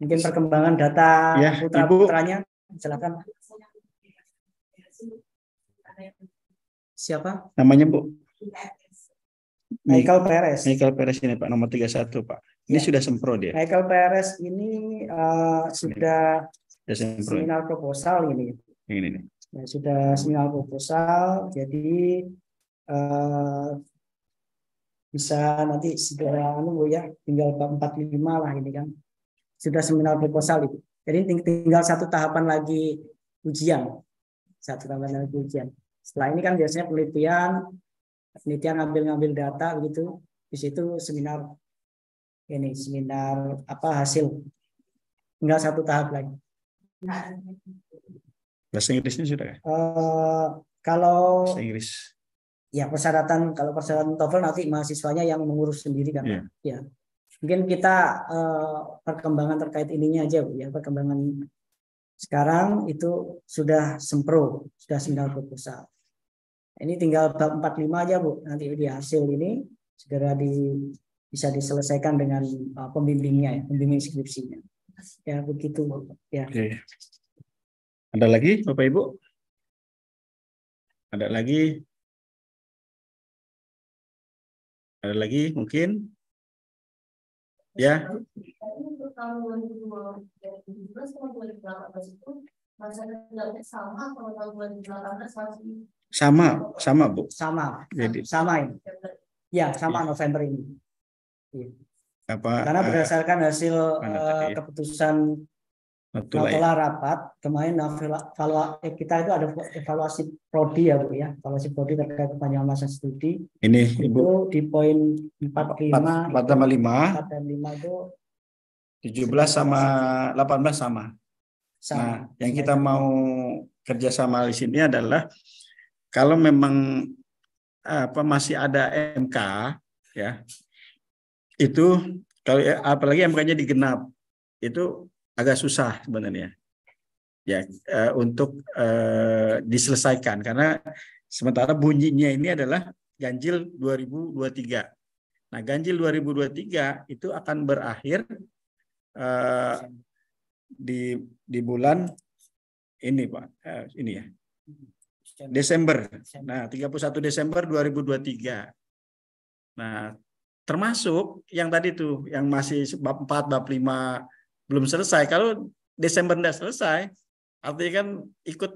Mungkin perkembangan data ya, putra-putranya silakan. Siapa? Namanya Bu. Michael Perez. Michael Perez ini Pak nomor 31 Pak. Ini ya. sudah sempro dia. Michael Perez ini uh, sudah seminar proposal ini. ini nih. Ya, sudah seminar proposal, jadi uh, bisa nanti segera nunggu ya, tinggal empat lima lah ini kan. Sudah seminar proposal itu. Jadi tinggal satu tahapan lagi ujian. Satu tahapan lagi ujian. Setelah ini kan biasanya penelitian, penelitian ngambil-ngambil data gitu. Di situ seminar ini seminar apa hasil tinggal satu tahap lagi bahasa Inggrisnya sudah Uh, kalau bahasa Inggris ya persyaratan kalau persyaratan TOEFL nanti mahasiswanya yang mengurus sendiri kan yeah. ya iya. mungkin kita uh, perkembangan terkait ininya aja bu ya perkembangan sekarang itu sudah sempro sudah seminar proposal ini tinggal bab 45 aja bu nanti di hasil ini segera di bisa diselesaikan dengan uh, pembimbingnya ya, pembimbing skripsinya. Ya begitu ya. Oke. Ada lagi Bapak Ibu? Ada lagi? Ada lagi mungkin? Ya. Sama, sama Bu. Sama. Jadi sama ini. Ya, sama iya. November ini apa karena eh, berdasarkan hasil uh, keputusan Notula ya. rapat kemarin evaluasi eh, kita itu ada evaluasi prodi ya bu ya evaluasi prodi terkait kepanjangan masa studi ini itu di poin empat lima empat sama lima empat dan lima itu tujuh belas sama delapan belas sama sama nah, yang kita mau kerjasama di sini adalah kalau memang apa masih ada MK ya itu kalau eh, apalagi MK-nya digenap itu agak susah sebenarnya ya eh, untuk eh, diselesaikan karena sementara bunyinya ini adalah ganjil 2023. Nah, ganjil 2023 itu akan berakhir di di bulan ini, Pak. ini ya. Desember. Nah, 31 Desember 2023. Nah, Termasuk yang tadi tuh yang masih bab 4, bab 5 belum selesai. Kalau Desember tidak selesai, artinya kan ikut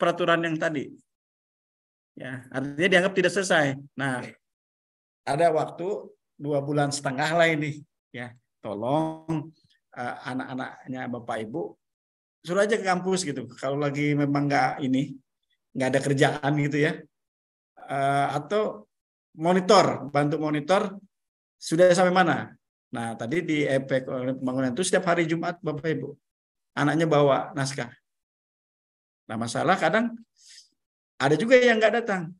peraturan yang tadi. Ya, artinya dianggap tidak selesai. Nah, ada waktu dua bulan setengah lah ini. Ya, tolong uh, anak-anaknya bapak ibu suruh aja ke kampus gitu. Kalau lagi memang nggak ini, nggak ada kerjaan gitu ya. Uh, atau monitor, bantu monitor sudah sampai mana? Nah, tadi di efek pembangunan itu setiap hari Jumat Bapak Ibu anaknya bawa naskah. Nah, masalah kadang ada juga yang nggak datang.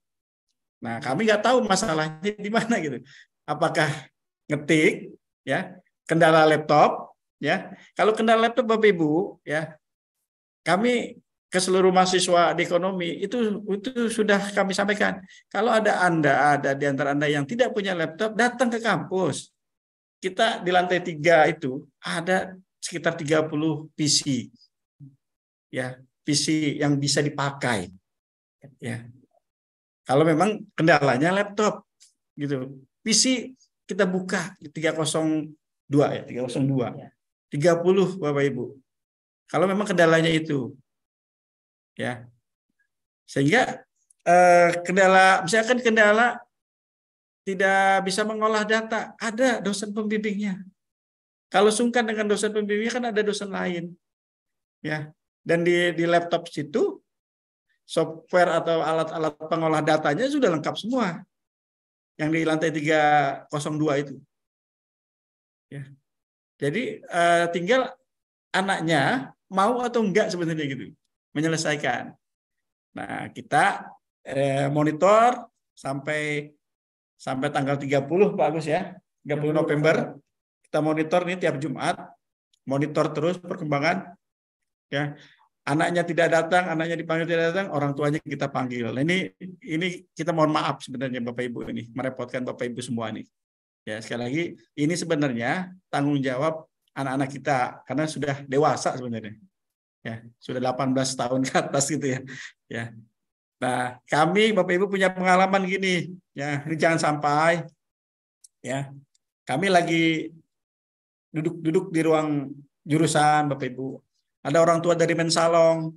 Nah, kami nggak tahu masalahnya di mana gitu. Apakah ngetik ya, kendala laptop ya. Kalau kendala laptop Bapak Ibu ya, kami ke seluruh mahasiswa di ekonomi itu itu sudah kami sampaikan. Kalau ada Anda ada di antara Anda yang tidak punya laptop, datang ke kampus. Kita di lantai tiga itu ada sekitar 30 PC. Ya, PC yang bisa dipakai. Ya. Kalau memang kendalanya laptop gitu. PC kita buka 302 ya, 302. 30 iya. Bapak Ibu. Kalau memang kendalanya itu, ya sehingga eh, kendala misalkan kendala tidak bisa mengolah data ada dosen pembimbingnya kalau sungkan dengan dosen pembimbing kan ada dosen lain ya dan di di laptop situ software atau alat-alat pengolah datanya sudah lengkap semua yang di lantai 302 itu ya jadi eh, tinggal anaknya mau atau enggak sebenarnya gitu menyelesaikan. Nah, kita eh, monitor sampai sampai tanggal 30 Pak Agus ya. 30 November kita monitor nih tiap Jumat, monitor terus perkembangan ya. Anaknya tidak datang, anaknya dipanggil tidak datang, orang tuanya kita panggil. Nah, ini ini kita mohon maaf sebenarnya Bapak Ibu ini merepotkan Bapak Ibu semua nih. Ya, sekali lagi ini sebenarnya tanggung jawab anak-anak kita karena sudah dewasa sebenarnya ya sudah 18 tahun ke atas gitu ya ya nah kami bapak ibu punya pengalaman gini ya ini jangan sampai ya kami lagi duduk-duduk di ruang jurusan bapak ibu ada orang tua dari mensalong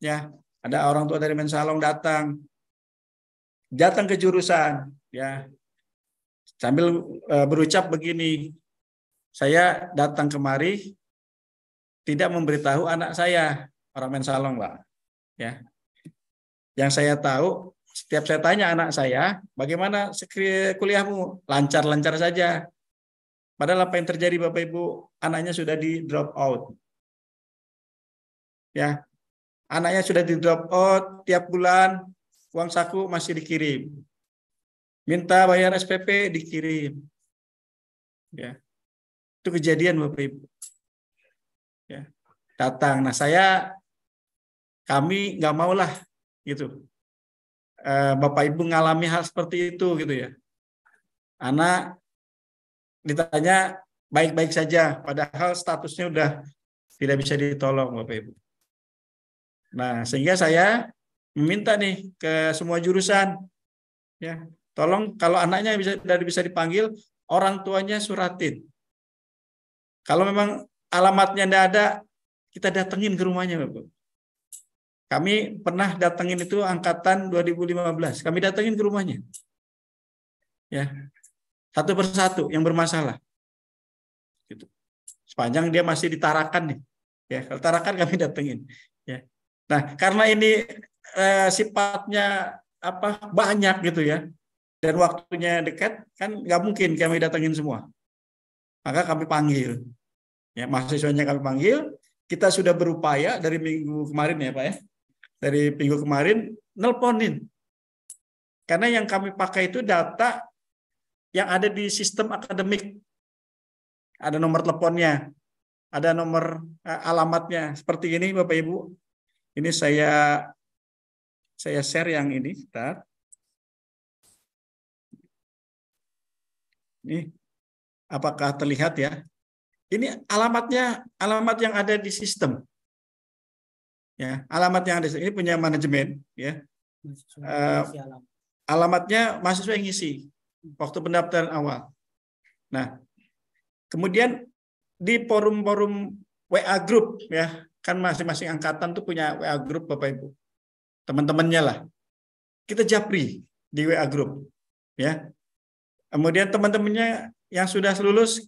ya ada orang tua dari mensalong datang datang ke jurusan ya sambil eh, berucap begini saya datang kemari tidak memberitahu anak saya orang mensalong salong Pak. Ya. Yang saya tahu setiap saya tanya anak saya, bagaimana kuliahmu? Lancar-lancar saja. Padahal apa yang terjadi Bapak Ibu? Anaknya sudah di drop out. Ya. Anaknya sudah di drop out tiap bulan uang saku masih dikirim. Minta bayar SPP dikirim. Ya. Itu kejadian Bapak Ibu ya, datang. Nah saya kami nggak mau lah gitu. Eh, Bapak Ibu mengalami hal seperti itu gitu ya. Anak ditanya baik-baik saja, padahal statusnya udah tidak bisa ditolong Bapak Ibu. Nah sehingga saya meminta nih ke semua jurusan ya tolong kalau anaknya bisa dari bisa dipanggil orang tuanya suratin kalau memang alamatnya tidak ada, kita datengin ke rumahnya, Bapak. Kami pernah datengin itu angkatan 2015. Kami datengin ke rumahnya. Ya. Satu persatu yang bermasalah. Gitu. Sepanjang dia masih ditarakan nih. Ya, kalau tarakan kami datengin. Ya. Nah, karena ini eh, sifatnya apa banyak gitu ya. Dan waktunya dekat kan nggak mungkin kami datengin semua. Maka kami panggil Ya, mahasiswanya kami panggil, kita sudah berupaya dari minggu kemarin ya Pak ya. Dari minggu kemarin nelponin. Karena yang kami pakai itu data yang ada di sistem akademik. Ada nomor teleponnya, ada nomor eh, alamatnya. Seperti ini Bapak Ibu. Ini saya saya share yang ini, sebentar. Ini apakah terlihat ya? Ini alamatnya alamat yang ada di sistem. Ya, alamat yang ada di ini punya manajemen, ya. Uh, alamatnya mahasiswa yang ngisi waktu pendaftaran awal. Nah, kemudian di forum-forum WA group ya, kan masing-masing angkatan tuh punya WA group Bapak Ibu. Teman-temannya lah. Kita japri di WA group ya. Kemudian teman-temannya yang sudah lulus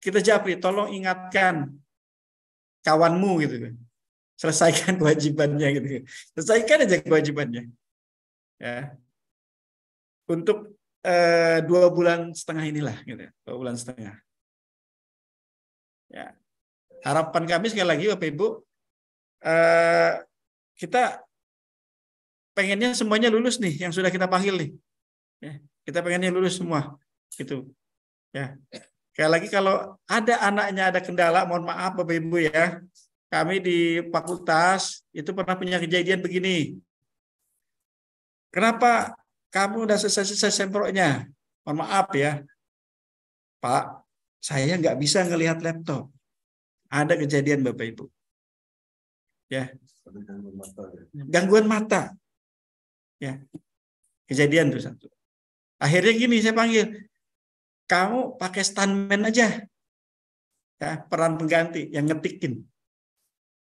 kita japri tolong ingatkan kawanmu gitu kan. selesaikan kewajibannya gitu kan. selesaikan aja kewajibannya ya untuk eh, dua bulan setengah inilah gitu dua bulan setengah ya harapan kami sekali lagi bapak ibu eh, kita pengennya semuanya lulus nih yang sudah kita panggil nih ya, kita pengennya lulus semua gitu ya Sekali lagi kalau ada anaknya ada kendala, mohon maaf Bapak Ibu ya. Kami di fakultas itu pernah punya kejadian begini. Kenapa kamu udah selesai-selesai semproknya? Mohon maaf ya. Pak, saya nggak bisa ngelihat laptop. Ada kejadian Bapak Ibu. Ya. Gangguan mata. Ya. Kejadian itu satu. Akhirnya gini saya panggil, kamu pakai stuntman aja. Ya, peran pengganti yang ngetikin.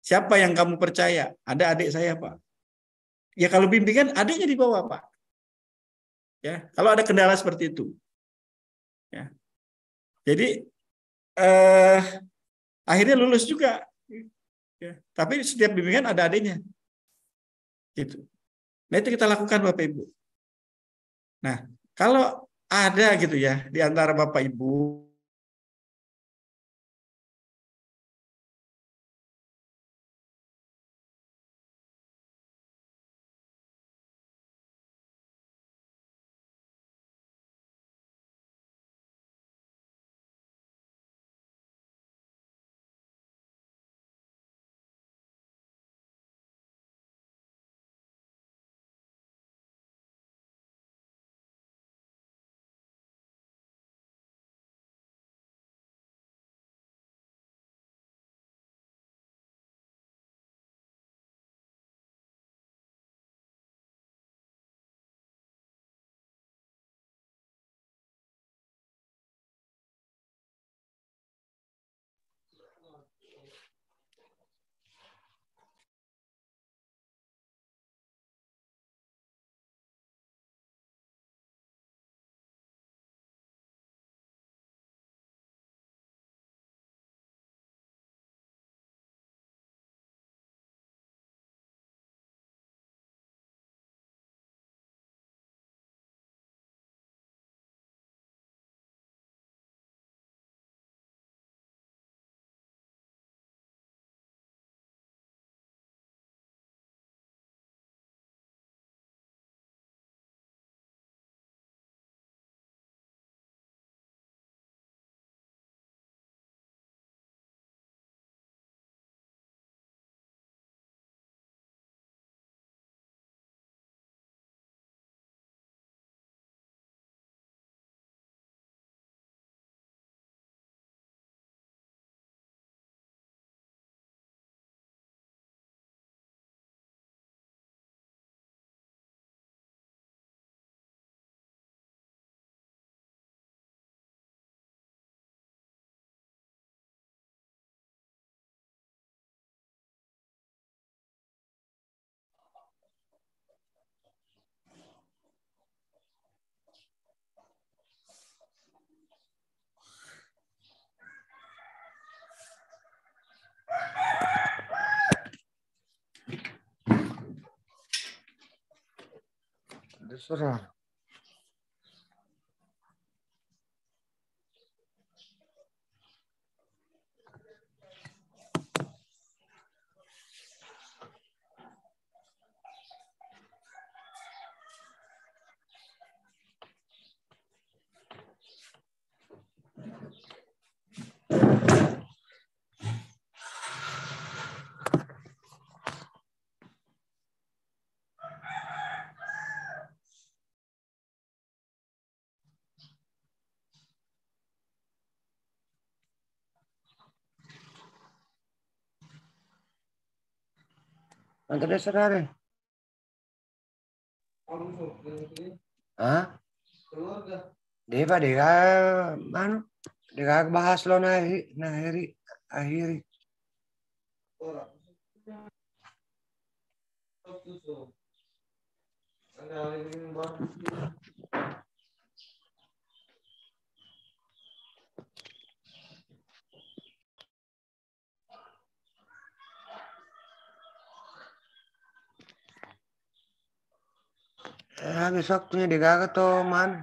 Siapa yang kamu percaya? Ada adik saya, Pak. Ya kalau bimbingan adiknya di bawah Pak. Ya, kalau ada kendala seperti itu. Ya. Jadi eh akhirnya lulus juga. Ya. Tapi setiap bimbingan ada adiknya. Gitu. Nah, itu kita lakukan Bapak Ibu. Nah, kalau ada gitu ya di antara Bapak Ibu 是这 Angkat desa kare. Ah? Deva dega mana? dega bahas lo na na heri ahiri. Nah, habis ah, waktunya di Gaga tuh man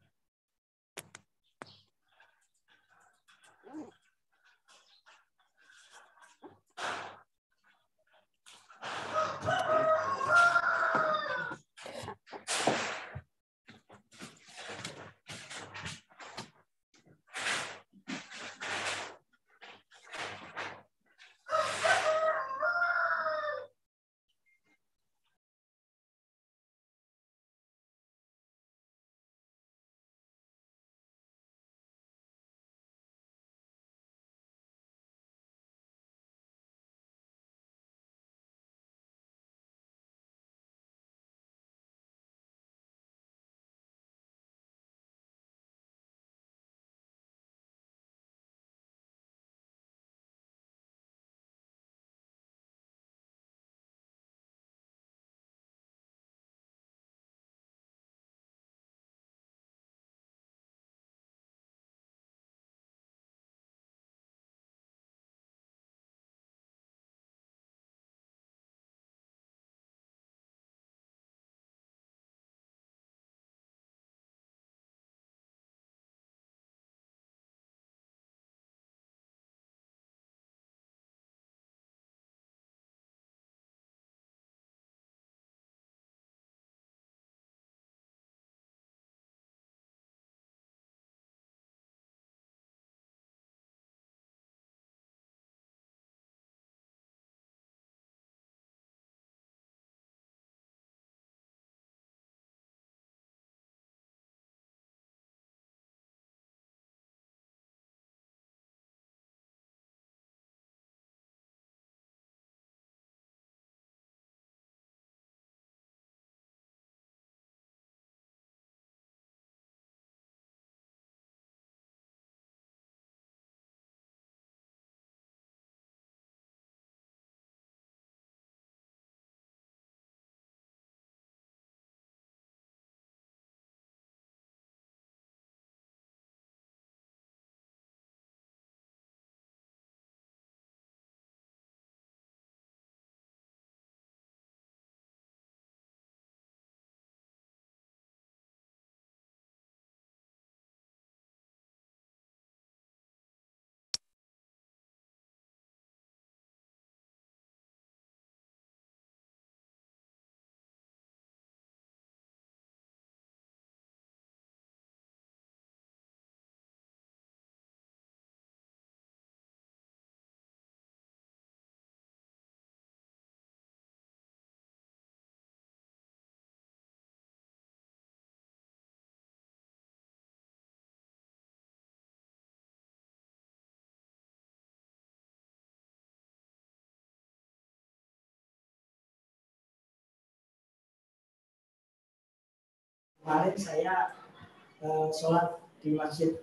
kemarin saya uh, sholat di masjid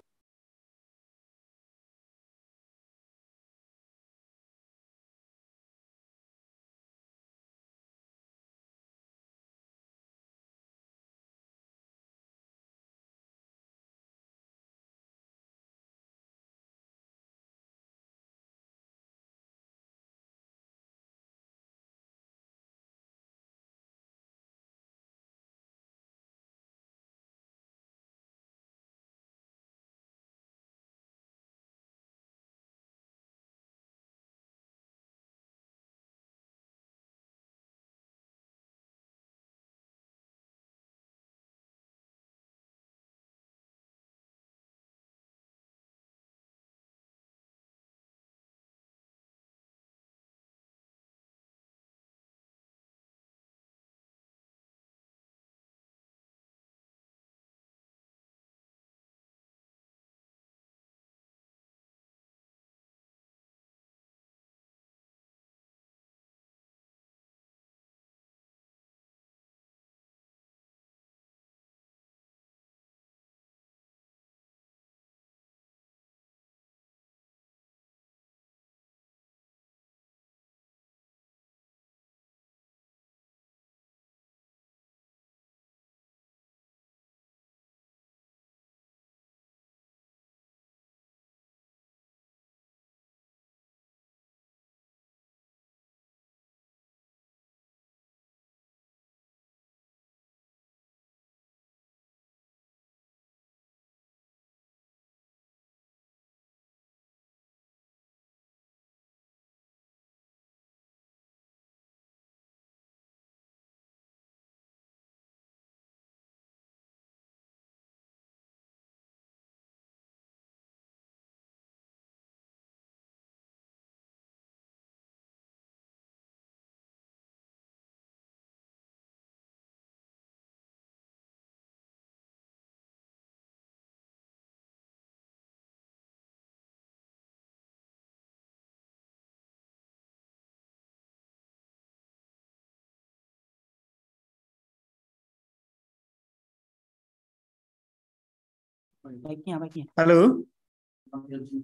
Baiknya, baiknya. Halo.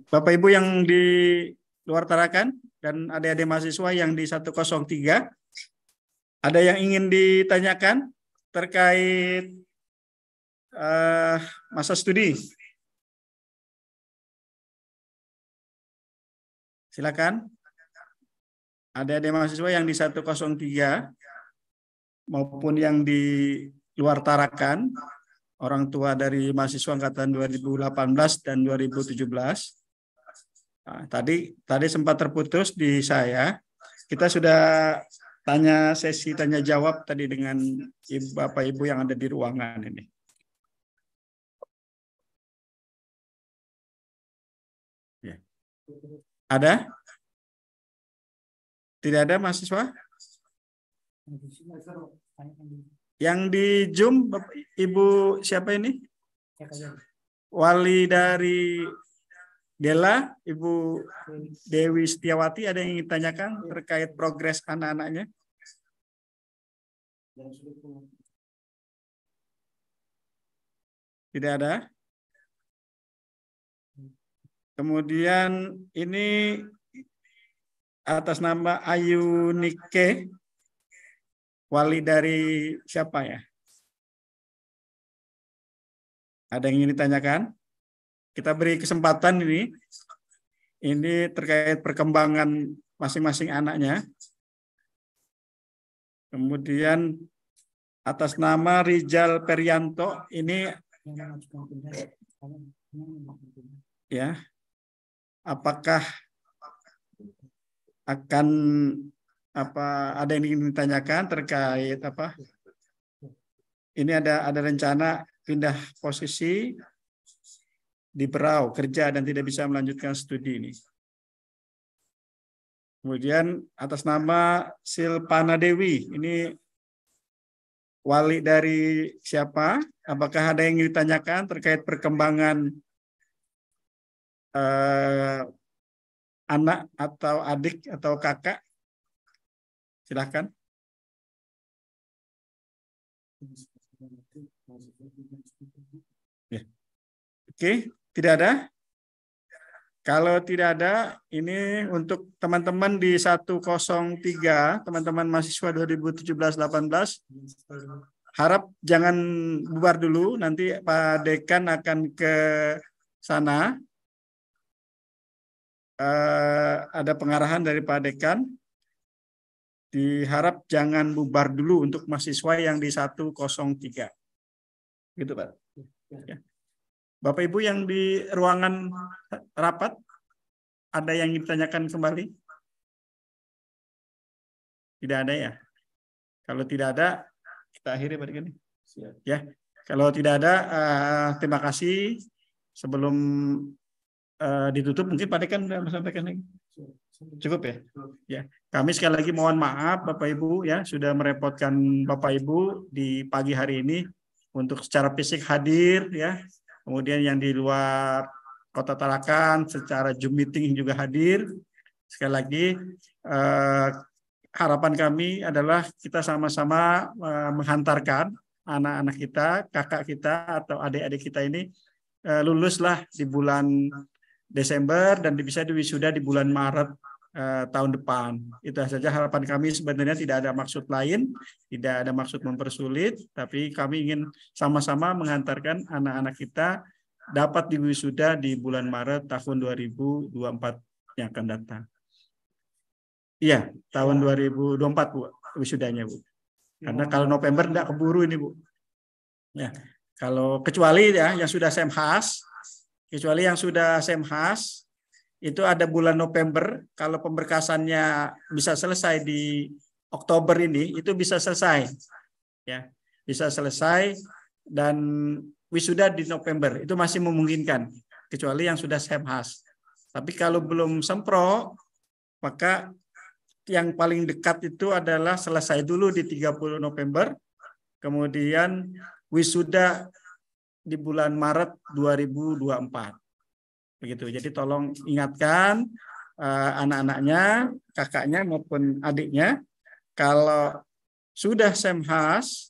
Bapak Ibu yang di luar Tarakan dan adik-adik mahasiswa yang di 103, ada yang ingin ditanyakan terkait uh, masa studi? Silakan. Adik-adik mahasiswa yang di 103 maupun yang di luar Tarakan orang tua dari mahasiswa angkatan 2018 dan 2017. Nah, tadi tadi sempat terputus di saya. Kita sudah tanya sesi tanya jawab tadi dengan ibu, Bapak Ibu yang ada di ruangan ini. Ya. Ada? Tidak ada mahasiswa? Yang di Zoom Ibu siapa ini? Wali dari Dela, Ibu Dewi Setiawati ada yang ingin tanyakan terkait progres anak-anaknya? Tidak ada. Kemudian ini atas nama Ayu Nike wali dari siapa ya? Ada yang ingin ditanyakan? Kita beri kesempatan ini. Ini terkait perkembangan masing-masing anaknya. Kemudian atas nama Rizal Perianto ini ya apakah akan apa ada yang ingin ditanyakan terkait apa? Ini ada ada rencana pindah posisi di Berau kerja dan tidak bisa melanjutkan studi ini. Kemudian atas nama Silpana Dewi, ini wali dari siapa? Apakah ada yang ingin ditanyakan terkait perkembangan eh, anak atau adik atau kakak Silahkan. Ya. Oke, tidak ada? Kalau tidak ada, ini untuk teman-teman di 103, teman-teman mahasiswa 2017-18, harap jangan bubar dulu, nanti Pak Dekan akan ke sana. Uh, ada pengarahan dari Pak Dekan diharap jangan bubar dulu untuk mahasiswa yang di 103. Gitu, Pak. Ya. Bapak Ibu yang di ruangan rapat, ada yang ditanyakan kembali? Tidak ada ya? Kalau tidak ada, kita akhiri Pak ini. Kan? Ya, kalau tidak ada, uh, terima kasih. Sebelum uh, ditutup, mungkin Pak Dekan sudah sampaikan lagi. Cukup ya? Ya. Kami sekali lagi mohon maaf Bapak Ibu ya sudah merepotkan Bapak Ibu di pagi hari ini untuk secara fisik hadir ya. Kemudian yang di luar Kota Tarakan secara Zoom meeting juga hadir. Sekali lagi eh, harapan kami adalah kita sama-sama eh, menghantarkan anak-anak kita, kakak kita atau adik-adik kita ini eh, luluslah di bulan Desember dan bisa diwisuda di bulan Maret uh, tahun depan. Itu saja harapan kami sebenarnya tidak ada maksud lain, tidak ada maksud mempersulit, tapi kami ingin sama-sama menghantarkan anak-anak kita dapat diwisuda di bulan Maret tahun 2024 yang akan datang. Iya, tahun 2024 Bu wisudanya Bu. Karena kalau November tidak keburu ini Bu. Ya, kalau kecuali ya yang sudah SMHAS. E Kecuali yang sudah SEMHAS, itu ada bulan November, kalau pemberkasannya bisa selesai di Oktober ini, itu bisa selesai. ya Bisa selesai dan wisuda di November, itu masih memungkinkan. Kecuali yang sudah SEMHAS. Tapi kalau belum sempro, maka yang paling dekat itu adalah selesai dulu di 30 November, kemudian wisuda di bulan Maret 2024. Begitu. Jadi tolong ingatkan uh, anak-anaknya, kakaknya maupun adiknya kalau sudah semhas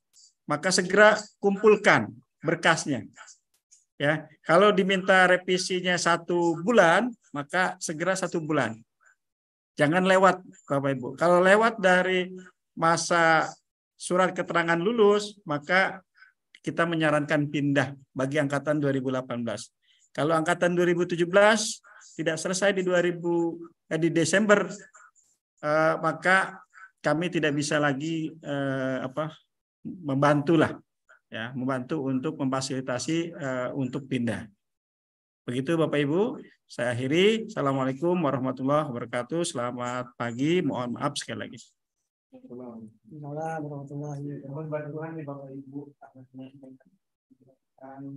maka segera kumpulkan berkasnya. Ya, kalau diminta revisinya satu bulan, maka segera satu bulan. Jangan lewat, Bapak Ibu. Kalau lewat dari masa surat keterangan lulus, maka kita menyarankan pindah bagi angkatan 2018. Kalau angkatan 2017 tidak selesai di 2000 eh, di Desember eh, maka kami tidak bisa lagi eh, apa membantulah ya membantu untuk memfasilitasi eh, untuk pindah. Begitu Bapak Ibu, saya akhiri. Assalamualaikum warahmatullahi wabarakatuh. Selamat pagi. Mohon maaf sekali lagi warahmatullahi wabarakatuh. Tuhan Bapak Ibu,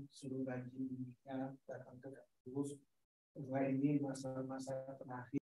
suruh datang ke kampus. ini masa-masa terakhir.